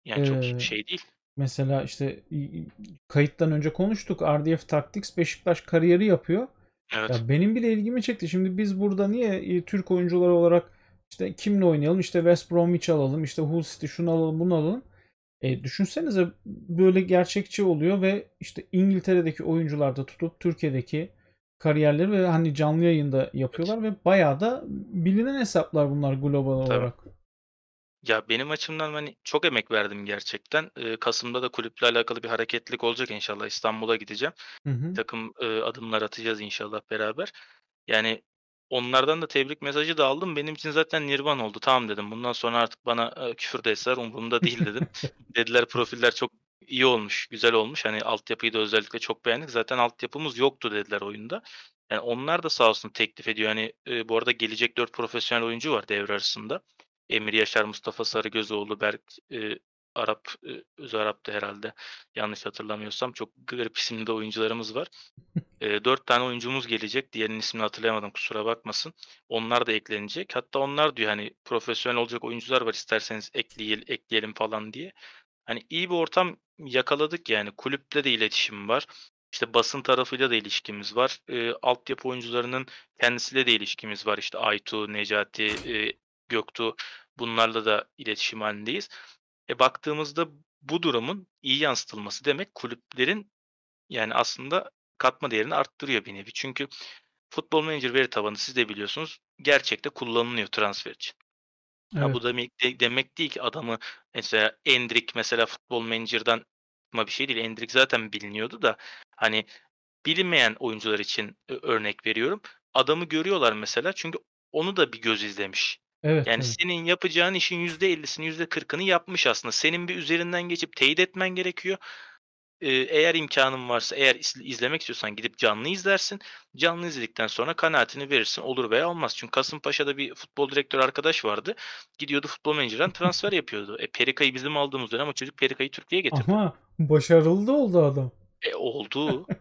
yani ee, çok şey değil. Mesela işte kayıttan önce konuştuk. RDF Tactics Beşiktaş kariyeri yapıyor. Evet. Ya benim bile ilgimi çekti. Şimdi biz burada niye Türk oyuncular olarak işte kimle oynayalım? İşte West Bromwich alalım. İşte Hull City şunu alalım bunu alalım. E, düşünsenize böyle gerçekçi oluyor ve işte İngiltere'deki oyuncular da tutup Türkiye'deki kariyerleri ve hani canlı yayında yapıyorlar evet. ve bayağı da bilinen hesaplar bunlar global Tabii. olarak. Ya, benim açımdan, hani, çok emek verdim gerçekten. kasım'da da kulüple alakalı bir hareketlik olacak inşallah. İstanbul'a gideceğim. Hı hı. Birtakım, adımlar atacağız inşallah beraber. Yani, onlardan da tebrik mesajı da aldım. Benim için zaten nirvan oldu. "Tamam." dedim, "Bundan sonra artık bana, küfür de etseler umurumda değil." dedim. Dediler, "Profiller çok iyi olmuş, güzel olmuş. Hani, altyapıyı da özellikle çok beğendik. Zaten altyapımız yoktu." dediler oyunda. Yani, onlar da sağ olsun teklif ediyor. Hani, eee, bu arada gelecek 4 profesyonel oyuncu var devre arasında. Emir Yaşar, Mustafa Sarıgözoğlu, Berk e, Arap, e, Öz Arap'tı herhalde yanlış hatırlamıyorsam. Çok garip isimli de oyuncularımız var. E, 4 tane oyuncumuz gelecek. Diğerinin ismini hatırlayamadım kusura bakmasın. Onlar da eklenecek. Hatta onlar diyor hani profesyonel olacak oyuncular var isterseniz ekleyelim, ekleyelim falan diye. Hani iyi bir ortam yakaladık yani. Kulüple de iletişim var. İşte basın tarafıyla da ilişkimiz var. E, altyapı oyuncularının kendisiyle de ilişkimiz var. İşte Aytu, Necati, e, yoktu. Bunlarla da iletişim halindeyiz. E baktığımızda bu durumun iyi yansıtılması demek kulüplerin yani aslında katma değerini arttırıyor bir nevi. Çünkü futbol manager veri tabanı siz de biliyorsunuz gerçekte kullanılıyor transfer için. Evet. Ya bu da demek değil ki adamı mesela Endrick mesela futbol menajerden bir şey değil. Endrick zaten biliniyordu da hani bilinmeyen oyuncular için örnek veriyorum. Adamı görüyorlar mesela çünkü onu da bir göz izlemiş. Evet. Yani evet. senin yapacağın işin %50'sini %40'ını yapmış aslında. Senin bir üzerinden geçip teyit etmen gerekiyor. Ee, eğer imkanın varsa eğer izlemek istiyorsan gidip canlı izlersin. Canlı izledikten sonra kanaatini verirsin. Olur veya olmaz. Çünkü Kasımpaşa'da bir futbol direktör arkadaş vardı. Gidiyordu futbol menajerden transfer yapıyordu. E, Perika'yı bizim aldığımız dönem o çocuk Perika'yı Türkiye'ye getirdi. Ama başarılı da oldu adam. E, oldu.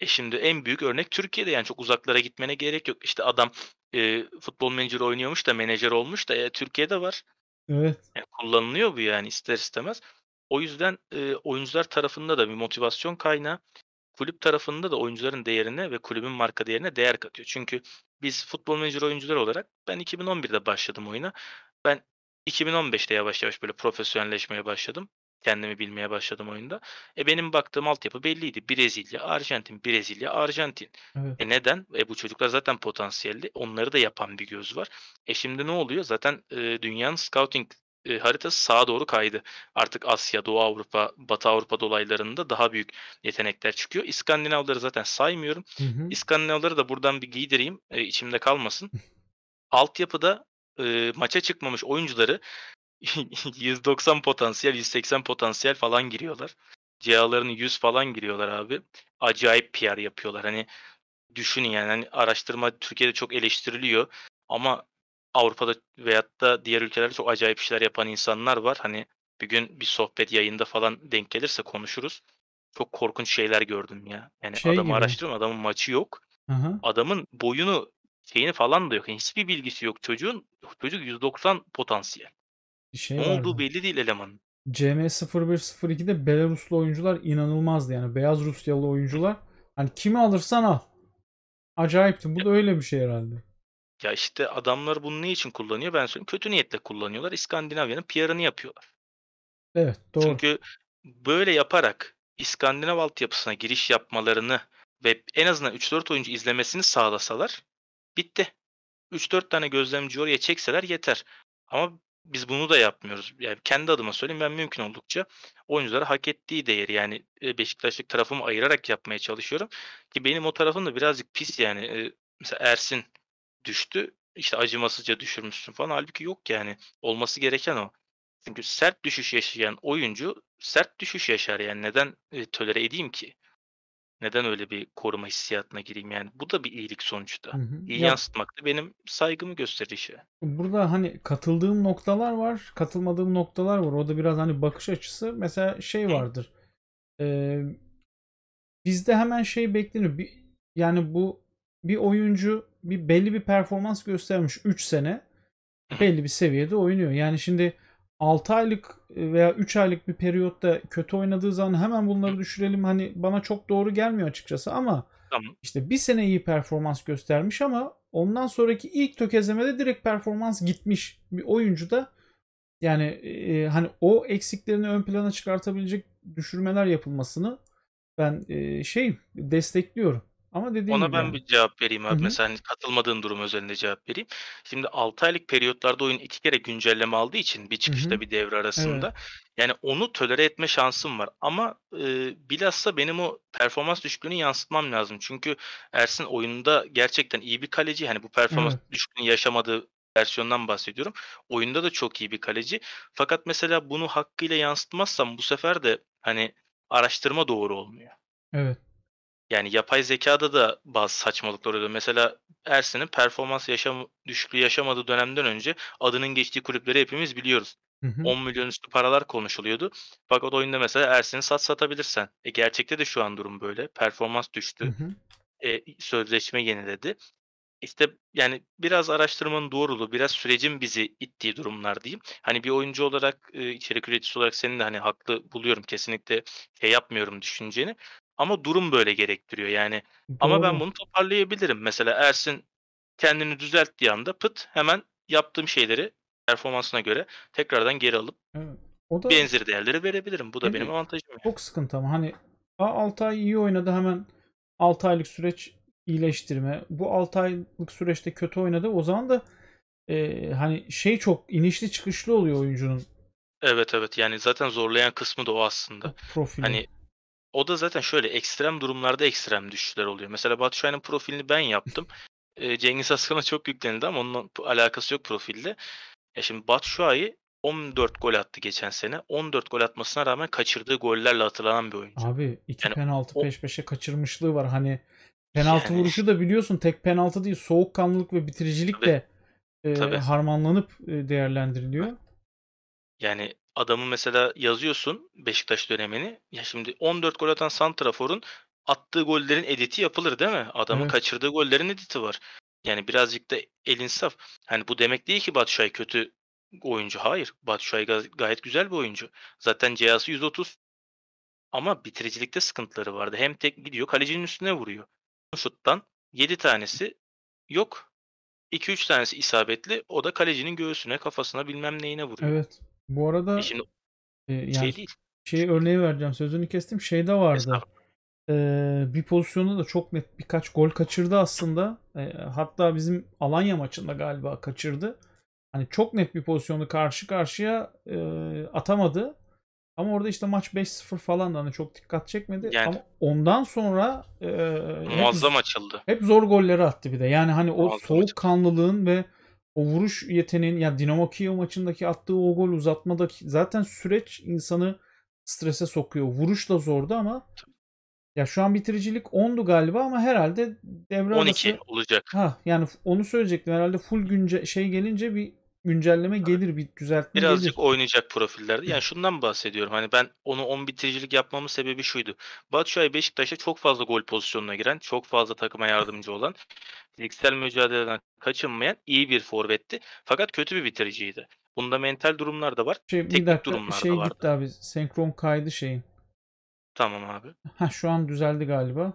E şimdi en büyük örnek Türkiye'de yani çok uzaklara gitmene gerek yok. İşte adam e, futbol menajer oynuyormuş da menajer olmuş da e, Türkiye'de var. Evet. Yani e, kullanılıyor bu yani ister istemez. O yüzden e, oyuncular tarafında da bir motivasyon kaynağı, kulüp tarafında da oyuncuların değerine ve kulübün marka değerine değer katıyor. Çünkü biz futbol menajer oyuncular olarak ben 2011'de başladım oyuna. Ben 2015'te yavaş yavaş böyle profesyonelleşmeye başladım kendimi bilmeye başladım oyunda. E benim baktığım altyapı belliydi. Brezilya, Arjantin, Brezilya, Arjantin. Evet. E neden? E bu çocuklar zaten potansiyelli. Onları da yapan bir göz var. E şimdi ne oluyor? Zaten e, dünyanın scouting e, haritası sağa doğru kaydı. Artık Asya, Doğu Avrupa, Batı Avrupa dolaylarında daha büyük yetenekler çıkıyor. İskandinavları zaten saymıyorum. Hı hı. İskandinavları da buradan bir giydireyim. E, içimde kalmasın. Altyapıda e, maça çıkmamış oyuncuları 190 potansiyel, 180 potansiyel falan giriyorlar. CA'ların 100 falan giriyorlar abi. Acayip PR yapıyorlar. Hani düşünün yani hani araştırma Türkiye'de çok eleştiriliyor ama Avrupa'da veyahut da diğer ülkelerde çok acayip işler yapan insanlar var. Hani bir gün bir sohbet yayında falan denk gelirse konuşuruz. Çok korkunç şeyler gördüm ya. Yani şey adamı gibi. adamın maçı yok. Hı-hı. Adamın boyunu şeyini falan da yok. Yani hiçbir bilgisi yok çocuğun. Çocuk 190 potansiyel şey Ne vardı. belli değil eleman. CM0102'de Belaruslu oyuncular inanılmazdı yani. Beyaz Rusyalı oyuncular. Hani kimi alırsan al. Acayipti. Bu da öyle bir şey herhalde. Ya işte adamlar bunu ne için kullanıyor? Ben söyleyeyim. Kötü niyetle kullanıyorlar. İskandinavya'nın PR'ını yapıyorlar. Evet doğru. Çünkü böyle yaparak İskandinav altyapısına giriş yapmalarını ve en azından 3-4 oyuncu izlemesini sağlasalar bitti. 3-4 tane gözlemci oraya çekseler yeter. Ama biz bunu da yapmıyoruz. Yani kendi adıma söyleyeyim ben mümkün oldukça oyunculara hak ettiği değeri yani e, Beşiktaşlık tarafımı ayırarak yapmaya çalışıyorum. Ki benim o tarafım da birazcık pis yani. E, mesela Ersin düştü. işte acımasızca düşürmüşsün falan. Halbuki yok yani. Olması gereken o. Çünkü sert düşüş yaşayan oyuncu sert düşüş yaşar yani neden e, tölere edeyim ki? Neden öyle bir koruma hissiyatına gireyim yani? Bu da bir iyilik sonuçta. Hı hı. İyi Ya yansıtmak da benim saygımı gösterişi. Burada hani katıldığım noktalar var, katılmadığım noktalar var. O da biraz hani bakış açısı. Mesela şey vardır. Ee, bizde hemen şey bekleniyor. Bir, yani bu bir oyuncu bir belli bir performans göstermiş 3 sene belli bir seviyede oynuyor. Yani şimdi 6 aylık e, veya 3 aylık bir periyotta kötü oynadığı zaman hemen bunları düşürelim hani bana çok doğru gelmiyor açıkçası ama tamam. işte bir sene iyi performans göstermiş ama ondan sonraki ilk tökezlemede direkt performans gitmiş bir oyuncu da yani e, hani o eksiklerini ön plana çıkartabilecek düşürmeler yapılmasını ben e, şeyim destekliyorum. Ama dediğim Ona gibi ben yani. bir cevap vereyim abi. Hı hı. Mesela hani katılmadığın durum özelinde cevap vereyim. Şimdi 6 aylık periyotlarda oyun iki kere güncelleme aldığı için bir çıkışta hı hı. bir devre arasında. Evet. Yani onu tölere etme şansım var. Ama e, bilhassa benim o performans düşüklüğünü yansıtmam lazım. Çünkü Ersin oyunda gerçekten iyi bir kaleci. Hani bu performans evet. düşüklüğünü yaşamadığı versiyondan bahsediyorum. Oyunda da çok iyi bir kaleci. Fakat mesela bunu hakkıyla yansıtmazsam bu sefer de hani araştırma doğru olmuyor. Evet yani yapay zekada da bazı saçmalıklar oluyor. Mesela Ersin'in performans yaşam düşüklüğü yaşamadığı dönemden önce adının geçtiği kulüpleri hepimiz biliyoruz. Hı hı. 10 milyon üstü paralar konuşuluyordu. Fakat oyunda mesela Ersin'i sat satabilirsen. E, gerçekte de şu an durum böyle. Performans düştü. Hı hı. E, sözleşme yeniledi. İşte yani biraz araştırmanın doğruluğu, biraz sürecin bizi ittiği durumlar diyeyim. Hani bir oyuncu olarak, e, içerik üreticisi olarak senin de hani haklı buluyorum. Kesinlikle şey yapmıyorum düşünceni. Ama durum böyle gerektiriyor yani. Doğru. Ama ben bunu toparlayabilirim. Mesela Ersin kendini düzelttiği anda pıt hemen yaptığım şeyleri performansına göre tekrardan geri alıp evet. o da, benzeri değerleri verebilirim. Bu da benim avantajım. Yani. Çok sıkıntı ama hani 6 ay iyi oynadı hemen 6 aylık süreç iyileştirme. Bu 6 aylık süreçte kötü oynadı. O zaman da e, hani şey çok inişli çıkışlı oluyor oyuncunun. Evet evet yani zaten zorlayan kısmı da o aslında. Profili. Hani o da zaten şöyle ekstrem durumlarda ekstrem düşüşler oluyor. Mesela Batu Şahin'in profilini ben yaptım. E, Cengiz Askan'a çok yüklenildi ama onunla alakası yok profilde. Ya e, şimdi Batu Şahin 14 gol attı geçen sene. 14 gol atmasına rağmen kaçırdığı gollerle hatırlanan bir oyuncu. Abi iki yani penaltı o... peş kaçırmışlığı var. Hani penaltı yani... vuruşu da biliyorsun tek penaltı değil soğukkanlılık ve bitiricilik Tabii. de e, Tabii. harmanlanıp değerlendiriliyor. Yani adamı mesela yazıyorsun Beşiktaş dönemini. Ya şimdi 14 gol atan santraforun attığı gollerin editi yapılır değil mi? Adamın evet. kaçırdığı gollerin editi var. Yani birazcık da elin saf. Hani bu demek değil ki Batşay kötü oyuncu. Hayır. Batşay gayet güzel bir oyuncu. Zaten cihazı 130 ama bitiricilikte sıkıntıları vardı. Hem tek gidiyor kalecinin üstüne vuruyor. Şuttan 7 tanesi yok. 2-3 tanesi isabetli. O da kalecinin göğsüne, kafasına bilmem neyine vuruyor. Evet. Bu arada E şimdi e, şey yani şey değil. şey örneği vereceğim. Sözünü kestim. şey de vardı. Estağfurullah. E, bir pozisyonda da çok net birkaç gol kaçırdı aslında. Ee, hatta bizim Alanya maçında galiba kaçırdı. Hani çok net bir pozisyonu karşı karşıya e, atamadı. Ama orada işte maç 5-0 falan da hani çok dikkat çekmedi. Yani. Ama ondan sonra e, hep, Muazzam açıldı. hep zor golleri attı bir de. Yani hani o soğuk kanlılığın ve o vuruş yeteneğin ya yani Dinamo Kiev maçındaki attığı o gol uzatmadaki zaten süreç insanı strese sokuyor. Vuruş da zordu ama ya şu an bitiricilik 10'du galiba ama herhalde devre 12 arası... olacak. Ha yani onu söyleyecektim. Herhalde full günce şey gelince bir güncelleme gelir, bir düzeltme Birazcık gelir. oynayacak profillerde. Yani şundan bahsediyorum. Hani ben onu 10 bitiricilik yapmamın sebebi şuydu. Batshuayi Beşiktaş'a çok fazla gol pozisyonuna giren, çok fazla takıma yardımcı olan fiziksel mücadeleden kaçınmayan iyi bir forvetti. Fakat kötü bir bitiriciydi. Bunda mental durumlar da var. Şey, teknik dakika, durumlar şey da vardı. gitti abi. Senkron kaydı şeyin. Tamam abi. Ha şu an düzeldi galiba.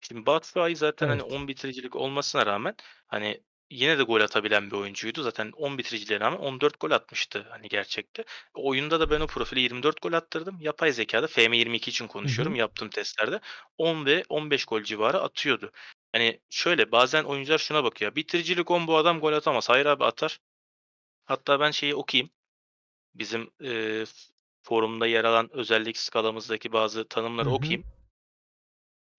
Şimdi Batshuayi zaten hani evet. hani 10 bitiricilik olmasına rağmen hani yine de gol atabilen bir oyuncuydu. Zaten 10 bitiriciliğe rağmen 14 gol atmıştı hani gerçekte. Oyunda da ben o profili 24 gol attırdım. Yapay zekada FM22 için konuşuyorum Hı-hı. yaptığım testlerde. 10 ve 15 gol civarı atıyordu. Hani şöyle bazen oyuncular şuna bakıyor. Bitiricilik 10 bu adam gol atamaz. Hayır abi atar. Hatta ben şeyi okuyayım. Bizim e, forumda yer alan özellik skalamızdaki bazı tanımları Hı-hı. okuyayım.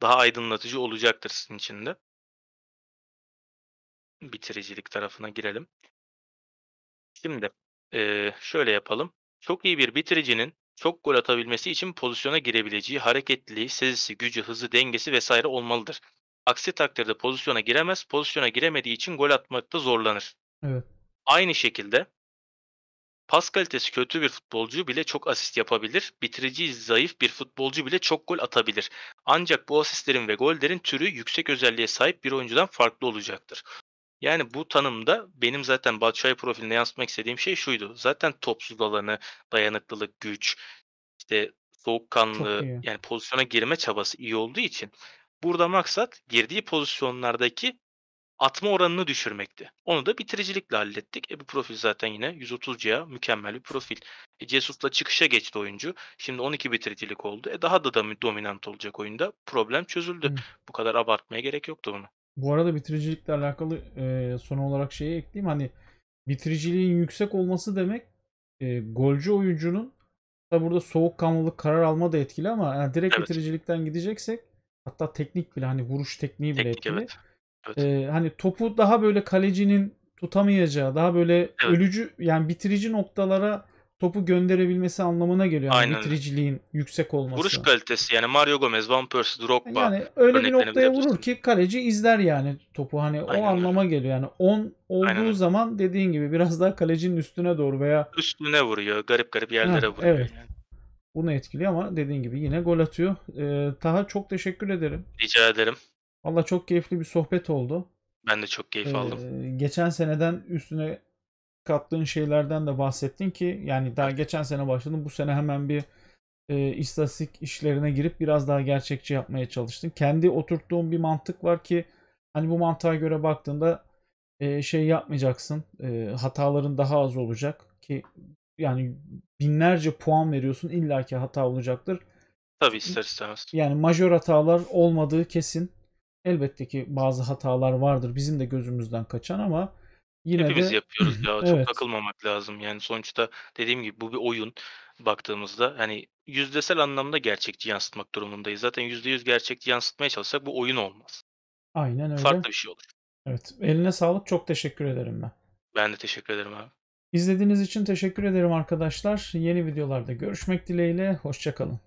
Daha aydınlatıcı olacaktır sizin için de. Bitiricilik tarafına girelim. Şimdi e, şöyle yapalım. Çok iyi bir bitiricinin çok gol atabilmesi için pozisyona girebileceği hareketliliği, sezisi, gücü, hızı, dengesi vesaire olmalıdır. Aksi takdirde pozisyona giremez. Pozisyona giremediği için gol atmakta zorlanır. Evet. Aynı şekilde pas kalitesi kötü bir futbolcu bile çok asist yapabilir. Bitirici zayıf bir futbolcu bile çok gol atabilir. Ancak bu asistlerin ve gollerin türü yüksek özelliğe sahip bir oyuncudan farklı olacaktır. Yani bu tanımda benim zaten Batshuayi profiline yansıtmak istediğim şey şuydu. Zaten topsuz alanı, dayanıklılık, güç, işte soğukkanlı yani pozisyona girme çabası iyi olduğu için Burada maksat girdiği pozisyonlardaki atma oranını düşürmekti. Onu da bitiricilikle hallettik. E bu profil zaten yine 130 CA mükemmel bir profil. E Cesus'la çıkışa geçti oyuncu. Şimdi 12 bitiricilik oldu. E daha da, da dominant olacak oyunda. Problem çözüldü. Hı. Bu kadar abartmaya gerek yoktu bunu. Bu arada bitiricilikle alakalı e, son olarak şeyi ekleyeyim. Hani bitiriciliğin yüksek olması demek e, golcü oyuncunun da burada soğuk soğukkanlılık karar alma da etkili ama yani direkt evet. bitiricilikten gideceksek Hatta teknik bile hani vuruş tekniği bile Teknik etkili. evet. Evet. Ee, hani topu daha böyle kalecinin tutamayacağı, daha böyle ölücü yani bitirici noktalara topu gönderebilmesi anlamına geliyor. Yani bitiriciliğin yüksek olması. Vuruş kalitesi yani Mario Gomez, Van Persie, Drogba. Yani öyle bir noktaya vurur ki kaleci izler yani topu. Hani Aynen o öyle. geliyor. Yani 10 olduğu Aynen zaman dediğin gibi biraz daha kalecinin üstüne doğru veya Üstüne vuruyor, garip garip yerlere Ha, vuruyor. evet. Yani. Bunu etkiliyor ama dediğin gibi yine gol atıyor. Ee, Taha çok teşekkür ederim. Rica ederim. Valla çok keyifli bir sohbet oldu. Ben de çok keyif ee, aldım. Geçen seneden üstüne kattığın şeylerden de bahsettin ki yani daha geçen sene başladın bu sene hemen bir e, istatistik işlerine girip biraz daha gerçekçi yapmaya çalıştın. Kendi oturttuğun bir mantık var ki hani bu mantığa göre baktığında e, şey yapmayacaksın. E, hataların daha az olacak ki yani binlerce puan veriyorsun illaki hata olacaktır. Tabii ister istemez. Yani majör hatalar olmadığı kesin. Elbette ki bazı hatalar vardır bizim de gözümüzden kaçan ama yine Hepimiz de... yapıyoruz ya. evet. Çok takılmamak lazım. Yani sonuçta dediğim gibi bu bir oyun baktığımızda hani yüzdesel anlamda gerçekçi yansıtmak durumundayız. Zaten yüzde yüz gerçekçi yansıtmaya çalışsak bu oyun olmaz. Aynen öyle. Farklı bir şey olur. Evet. Eline sağlık. Çok teşekkür ederim ben. Ben de teşekkür ederim abi. İzlediğiniz için teşekkür ederim arkadaşlar. Yeni videolarda görüşmek dileğiyle. Hoşçakalın.